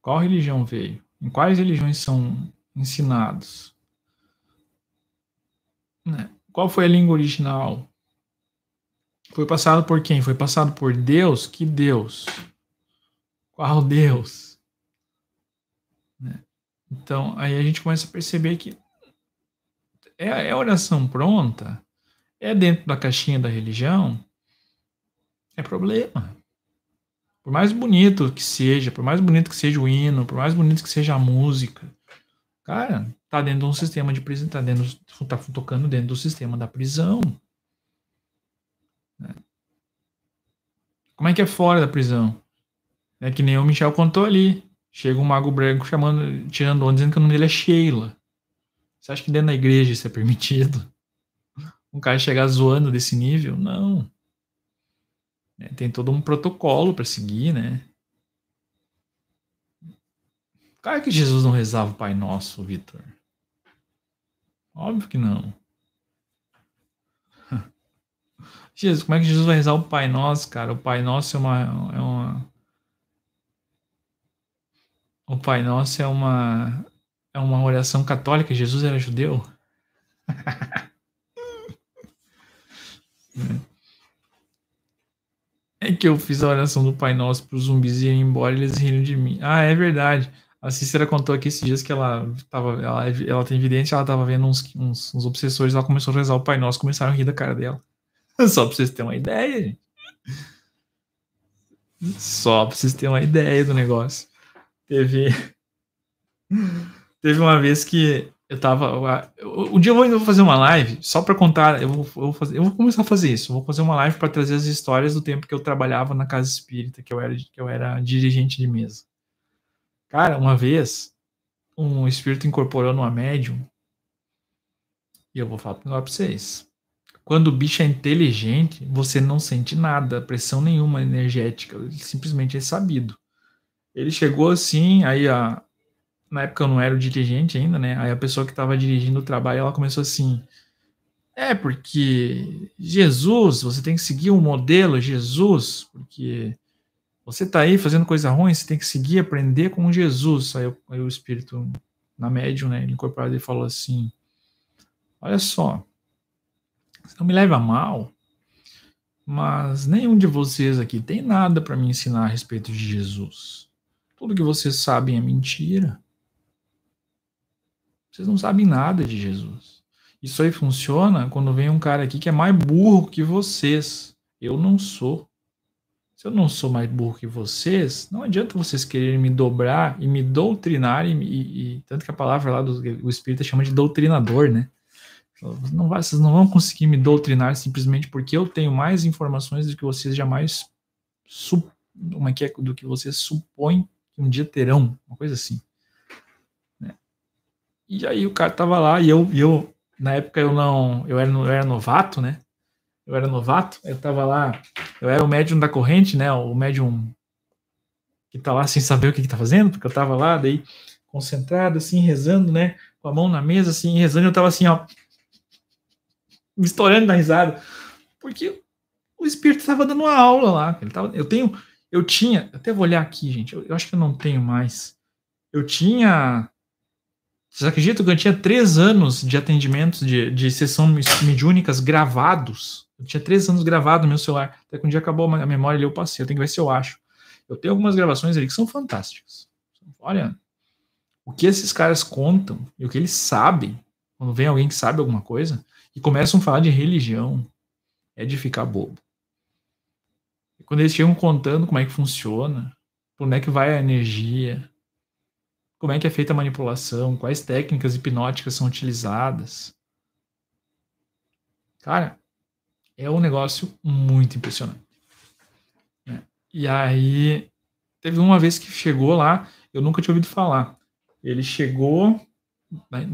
Qual religião veio? Em quais religiões são ensinados? Né? Qual foi a língua original? Foi passado por quem? Foi passado por Deus? Que Deus? Qual Deus? Né? Então, aí a gente começa a perceber que é, é oração pronta, é dentro da caixinha da religião, é problema. Por mais bonito que seja, por mais bonito que seja o hino, por mais bonito que seja a música, cara, tá dentro de um sistema de prisão, tá, tá tocando dentro do sistema da prisão. É. Como é que é fora da prisão? É que nem o Michel contou ali. Chega um mago branco chamando, tirando onda, dizendo que o nome dele é Sheila. Você acha que dentro da igreja isso é permitido? Um cara chegar zoando desse nível? Não. É, tem todo um protocolo para seguir, né? Claro que Jesus não rezava o Pai Nosso, Vitor. Óbvio que não. Jesus, como é que Jesus vai rezar o Pai Nosso, cara? O Pai Nosso é uma. É uma o Pai Nosso é uma. É uma oração católica. Jesus era judeu. É que eu fiz a oração do Pai Nosso para os zumbis irem embora e eles riram de mim. Ah, é verdade. A Cícera contou aqui esses dias que ela, tava, ela, ela tem evidência, ela estava vendo uns, uns, uns obsessores, ela começou a rezar o Pai Nosso, começaram a rir da cara dela. Só pra vocês terem uma ideia, gente. Só pra vocês terem uma ideia do negócio. Teve. Teve uma vez que eu tava. Um dia eu vou fazer uma live, só para contar. Eu vou, eu vou, fazer, eu vou começar a fazer isso. vou fazer uma live para trazer as histórias do tempo que eu trabalhava na casa espírita, que eu era, que eu era dirigente de mesa. Cara, uma vez, um espírito incorporou numa médium. E eu vou falar pra vocês. Quando o bicho é inteligente, você não sente nada, pressão nenhuma energética, ele simplesmente é sabido. Ele chegou assim, aí a na época eu não era o dirigente ainda, né? Aí a pessoa que estava dirigindo o trabalho, ela começou assim: "É, porque Jesus, você tem que seguir o um modelo Jesus, porque você tá aí fazendo coisa ruim, você tem que seguir, aprender com Jesus". Aí, eu, aí o espírito na médium, né, ele incorporado, ele falou assim: "Olha só, não me leva a mal, mas nenhum de vocês aqui tem nada para me ensinar a respeito de Jesus. Tudo que vocês sabem é mentira. Vocês não sabem nada de Jesus. Isso aí funciona quando vem um cara aqui que é mais burro que vocês. Eu não sou. Se eu não sou mais burro que vocês, não adianta vocês quererem me dobrar e me doutrinar. E, e, e tanto que a palavra lá do o Espírito chama de doutrinador, né? Não vai, vocês não vão conseguir me doutrinar simplesmente porque eu tenho mais informações do que vocês jamais Como uma que é, do que vocês supõem que um dia terão, uma coisa assim. Né? E aí o cara tava lá e eu, eu na época eu não, eu era, eu era novato, né? Eu era novato, eu tava lá, eu era o médium da corrente, né? O médium que tá lá sem saber o que, que tá fazendo, porque eu tava lá, daí concentrado, assim, rezando, né? Com a mão na mesa, assim, rezando, eu tava assim, ó me estourando na risada, porque o espírito estava dando uma aula lá. Ele tava, eu tenho, eu tinha, até vou olhar aqui, gente, eu, eu acho que eu não tenho mais. Eu tinha vocês acreditam que eu tinha três anos de atendimentos de, de sessão mediúnicas gravados? Eu tinha três anos gravado no meu celular. Até que um dia acabou a memória ali, eu passei. Eu tenho que ver se eu acho. Eu tenho algumas gravações ali que são fantásticas. Olha, o que esses caras contam e o que eles sabem, quando vem alguém que sabe alguma coisa, e começam a falar de religião, é de ficar bobo. E quando eles chegam contando como é que funciona, onde é que vai a energia, como é que é feita a manipulação, quais técnicas hipnóticas são utilizadas. Cara, é um negócio muito impressionante. Né? E aí, teve uma vez que chegou lá, eu nunca tinha ouvido falar. Ele chegou, né,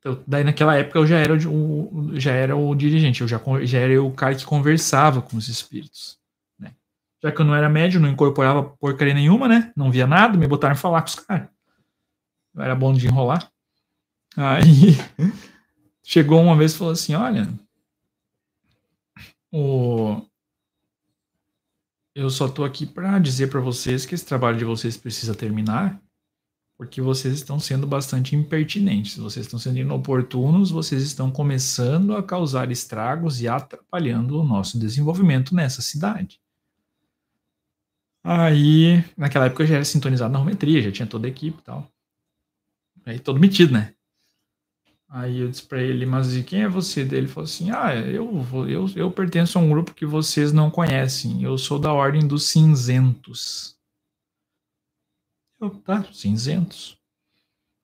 então, daí naquela época eu já era o, já era o dirigente, eu já, já era o cara que conversava com os espíritos. Né? Já que eu não era médio, não incorporava porcaria nenhuma, né? Não via nada, me botaram falar com os caras. Eu era bom de enrolar. Aí chegou uma vez e falou assim: olha, o... eu só tô aqui para dizer para vocês que esse trabalho de vocês precisa terminar porque vocês estão sendo bastante impertinentes, vocês estão sendo inoportunos, vocês estão começando a causar estragos e atrapalhando o nosso desenvolvimento nessa cidade. Aí, naquela época eu já era sintonizado na rometria, já tinha toda a equipe e tal. Aí todo metido, né? Aí eu disse pra ele, mas e quem é você? Daí ele falou assim: Ah, eu, eu, eu pertenço a um grupo que vocês não conhecem. Eu sou da Ordem dos Cinzentos. Eu, tá, cinzentos.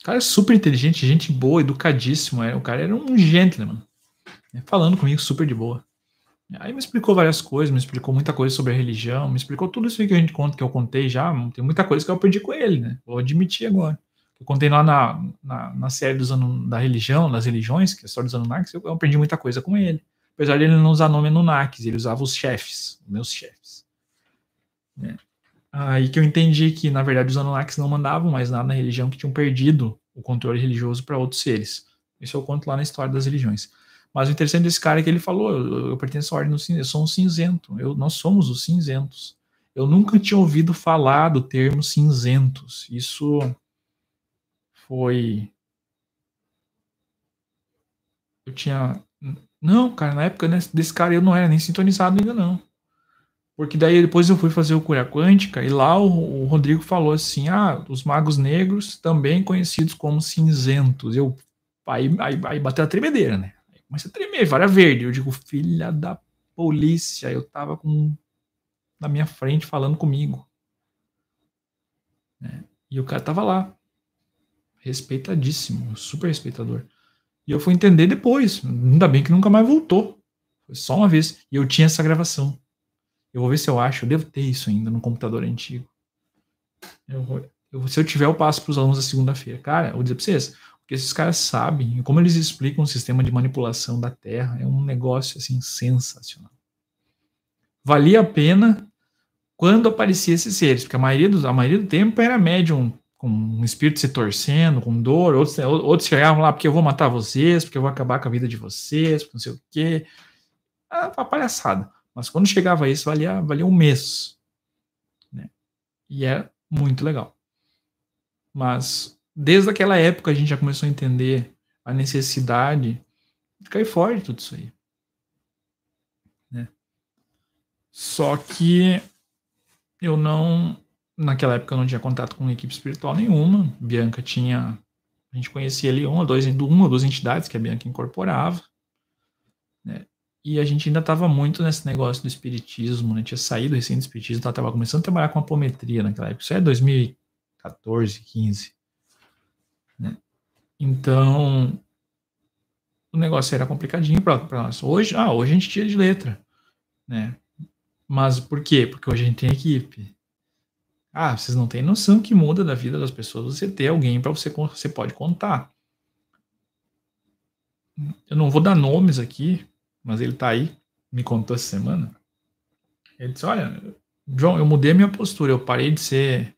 O cara é super inteligente, gente boa, educadíssimo. É, o cara era um gentleman. Né, é, falando comigo super de boa. Aí me explicou várias coisas, me explicou muita coisa sobre a religião, me explicou tudo isso que a gente conta, que eu contei já. Tem muita coisa que eu aprendi com ele, né? Vou admitir agora. Eu contei lá na, na, na série dos anos, da religião, das religiões, que é a história dos Anunnakis, eu aprendi muita coisa com ele. Apesar de ele não usar nome Anunnakis, ele usava os chefes, meus chefes. Né? Aí ah, que eu entendi que, na verdade, os Anunnakis não mandavam mais nada na religião que tinham perdido o controle religioso para outros seres. Isso eu conto lá na história das religiões. Mas o interessante desse cara é que ele falou: eu, eu pertenço à ordem do cinzento, eu sou um cinzento, eu, nós somos os cinzentos. Eu nunca tinha ouvido falar do termo cinzentos. Isso foi. Eu tinha. Não, cara, na época né, desse cara eu não era nem sintonizado ainda, não. Porque daí depois eu fui fazer o Cura Quântica e lá o, o, Rodrigo falou assim: ah, os magos negros, também conhecidos como cinzentos. Eu, aí, aí, aí bateu a tremedeira, né? Aí comecei a tremer, vara verde. Eu digo, filha da polícia, eu tava com na minha frente falando comigo. Né? E o cara tava lá, respeitadíssimo, super respeitador. E eu fui entender depois, ainda bem que nunca mais voltou. Foi só uma vez. E eu tinha essa gravação. Eu vou ver se eu acho. Eu devo ter isso ainda no computador antigo. Eu vou, eu, se eu tiver, eu passo para os alunos da segunda-feira. Cara, eu vou dizer para vocês, porque esses caras sabem, como eles explicam o sistema de manipulação da Terra, é um negócio assim sensacional. Valia a pena quando aparecia esses seres, porque a maioria do, a maioria do tempo era médium com um espírito se torcendo, com dor, outros, né, outros chegavam lá porque eu vou matar vocês, porque eu vou acabar com a vida de vocês, não sei o quê. Uma ah, palhaçada. Mas quando chegava isso, valia, valia um mês. Né? E é muito legal. Mas desde aquela época a gente já começou a entender a necessidade de cair fora de tudo isso aí. Né? Só que eu não. Naquela época eu não tinha contato com equipe espiritual nenhuma. Bianca tinha. A gente conhecia ali uma, dois, uma ou duas entidades que a Bianca incorporava. Né? E a gente ainda estava muito nesse negócio do espiritismo, né? Tinha saído recém do espiritismo, estava então começando a trabalhar com apometria naquela época. Isso é 2014, 15. Né? Então, o negócio era complicadinho para nós. Hoje, ah, hoje a gente tira de letra, né? Mas por quê? Porque hoje a gente tem equipe. Ah, vocês não têm noção que muda da vida das pessoas você ter alguém para você você pode contar. Eu não vou dar nomes aqui, mas ele está aí, me contou essa semana. Ele disse: Olha, João, eu mudei a minha postura, eu parei de ser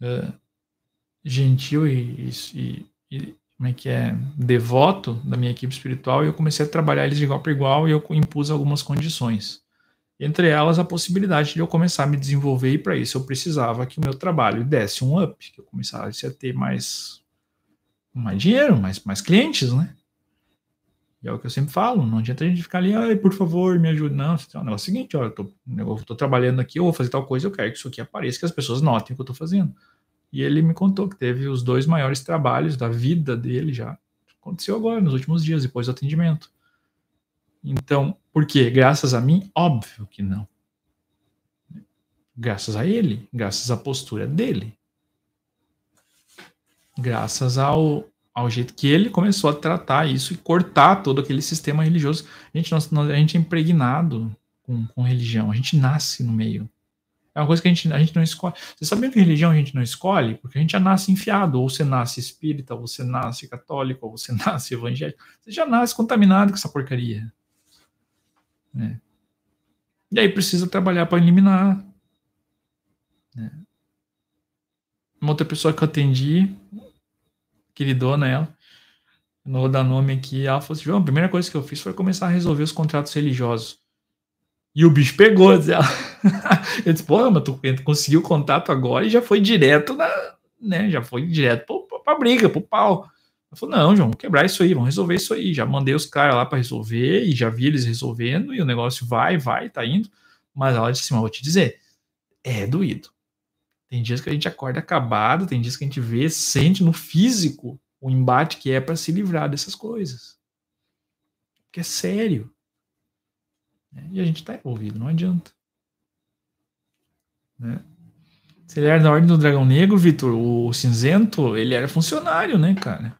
uh, gentil e, e, e, como é que é, devoto da minha equipe espiritual e eu comecei a trabalhar eles de igual para igual e eu impus algumas condições. Entre elas, a possibilidade de eu começar a me desenvolver e para isso eu precisava que o meu trabalho desse um up, que eu começasse a ter mais, mais dinheiro, mais, mais clientes, né? é o que eu sempre falo, não adianta a gente ficar ali, ai, por favor, me ajude. Não, você tem um negócio é o seguinte, olha, eu tô, eu tô trabalhando aqui, eu vou fazer tal coisa, eu quero que isso aqui apareça, que as pessoas notem o que eu tô fazendo. E ele me contou que teve os dois maiores trabalhos da vida dele já. Aconteceu agora, nos últimos dias, depois do atendimento. Então, por quê? Graças a mim? Óbvio que não. Graças a ele, graças à postura dele. Graças ao ao jeito que ele começou a tratar isso e cortar todo aquele sistema religioso. A gente, nós, nós, a gente é impregnado com, com, religião, a gente nasce no meio. É uma coisa que a gente, a gente não escolhe. Você sabia que religião a gente não escolhe? Porque a gente já nasce enfiado. Ou você nasce espírita, ou você nasce católico, ou você nasce evangélico. Você já nasce contaminado com essa porcaria. Né? E aí precisa trabalhar para eliminar. Né? Uma outra pessoa que eu atendi, queridona ela. Não vou dar nome aqui. Ela falou assim: João, a primeira coisa que eu fiz foi começar a resolver os contratos religiosos. E o bicho pegou, diz ela. eu disse: pô, mas tu conseguiu o contato agora e já foi direto na. Né, já foi direto pra, pra briga, pro pau. Ela falou: não, João, quebrar isso aí, vamos resolver isso aí. Já mandei os caras lá para resolver e já vi eles resolvendo e o negócio vai, vai, tá indo. Mas ela disse: assim, mas vou te dizer, é doído. Tem dias que a gente acorda acabado, tem dias que a gente vê, sente no físico o embate que é para se livrar dessas coisas. Porque é sério. Né? E a gente está envolvido, não adianta. Né? Se ele era da Ordem do Dragão Negro, Vitor, o Cinzento, ele era funcionário, né, cara?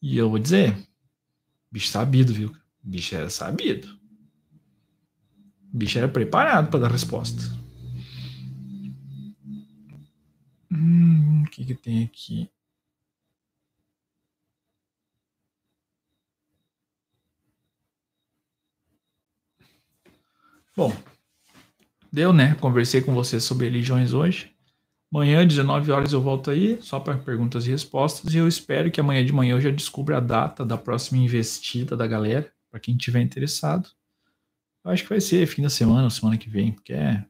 E eu vou dizer, bicho sabido, viu? Bicho era sabido. Bicho era preparado para dar resposta. Hum, o que, que tem aqui? Bom, deu, né? Conversei com você sobre religiões hoje. Amanhã, 19 horas, eu volto aí, só para perguntas e respostas. E eu espero que amanhã de manhã eu já descubra a data da próxima investida da galera, para quem tiver interessado. Eu acho que vai ser fim da semana, semana que vem, porque é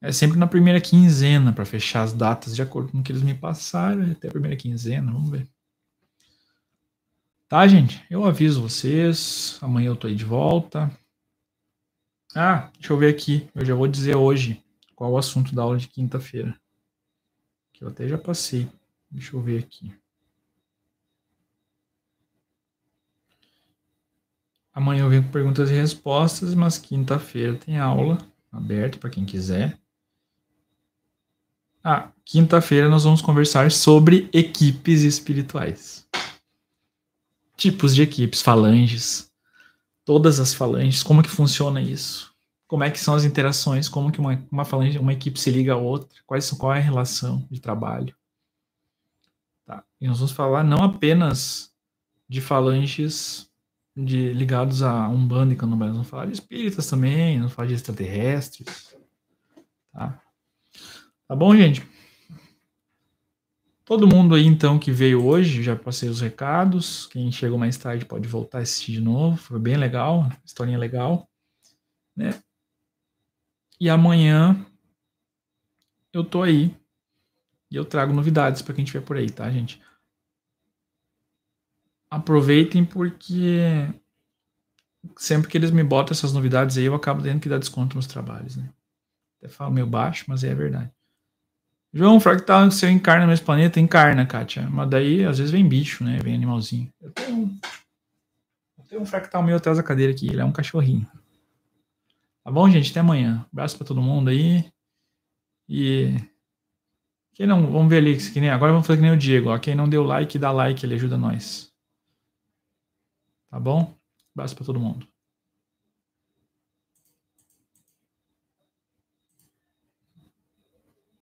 é sempre na primeira quinzena para fechar as datas de acordo com o que eles me passaram, até a primeira quinzena, vamos ver. Tá, gente? Eu aviso vocês, amanhã eu tô aí de volta. Ah, deixa eu ver aqui, eu já vou dizer hoje qual o assunto da aula de quinta-feira. Que eu até já passei. Deixa eu ver aqui. Amanhã eu venho com perguntas e respostas, mas quinta-feira tem aula aberta para quem quiser. Ah, quinta-feira nós vamos conversar sobre equipes espirituais. Tipos de equipes, falanges, todas as falanges, como que funciona isso? Como é que são as interações? Como que uma, uma falange, uma equipe se liga a outra? Quais, qual é a relação de trabalho? Tá. E nós vamos falar não apenas de falanges de, ligados a Umbanda e Candomblé, nós vamos falar de espíritas também, nós vamos falar de extraterrestres, tá? Tá bom, gente? Todo mundo aí, então, que veio hoje, já passei os recados. Quem chegou mais tarde pode voltar a assistir de novo. Foi bem legal, historinha legal. Né? E amanhã eu tô aí e eu trago novidades para quem estiver por aí, tá, gente? Aproveitem porque sempre que eles me botam essas novidades aí, eu acabo tendo que dar desconto nos trabalhos, né? Até falo meio baixo, mas é verdade. João, fractal, se eu encarna no mesmo planeta, encarna, Kátia. Mas daí, às vezes, vem bicho, né? Vem animalzinho. Eu tenho um, eu tenho um fractal meu atrás da cadeira aqui. Ele é um cachorrinho. Tá bom, gente? Até amanhã. Um abraço pra todo mundo aí. E... Quem não... Vamos ver ali. Que nem, agora vamos fazer que nem o Diego. Ó. Quem não deu like, dá like. Ele ajuda nós. Tá bom? Um abraço pra todo mundo.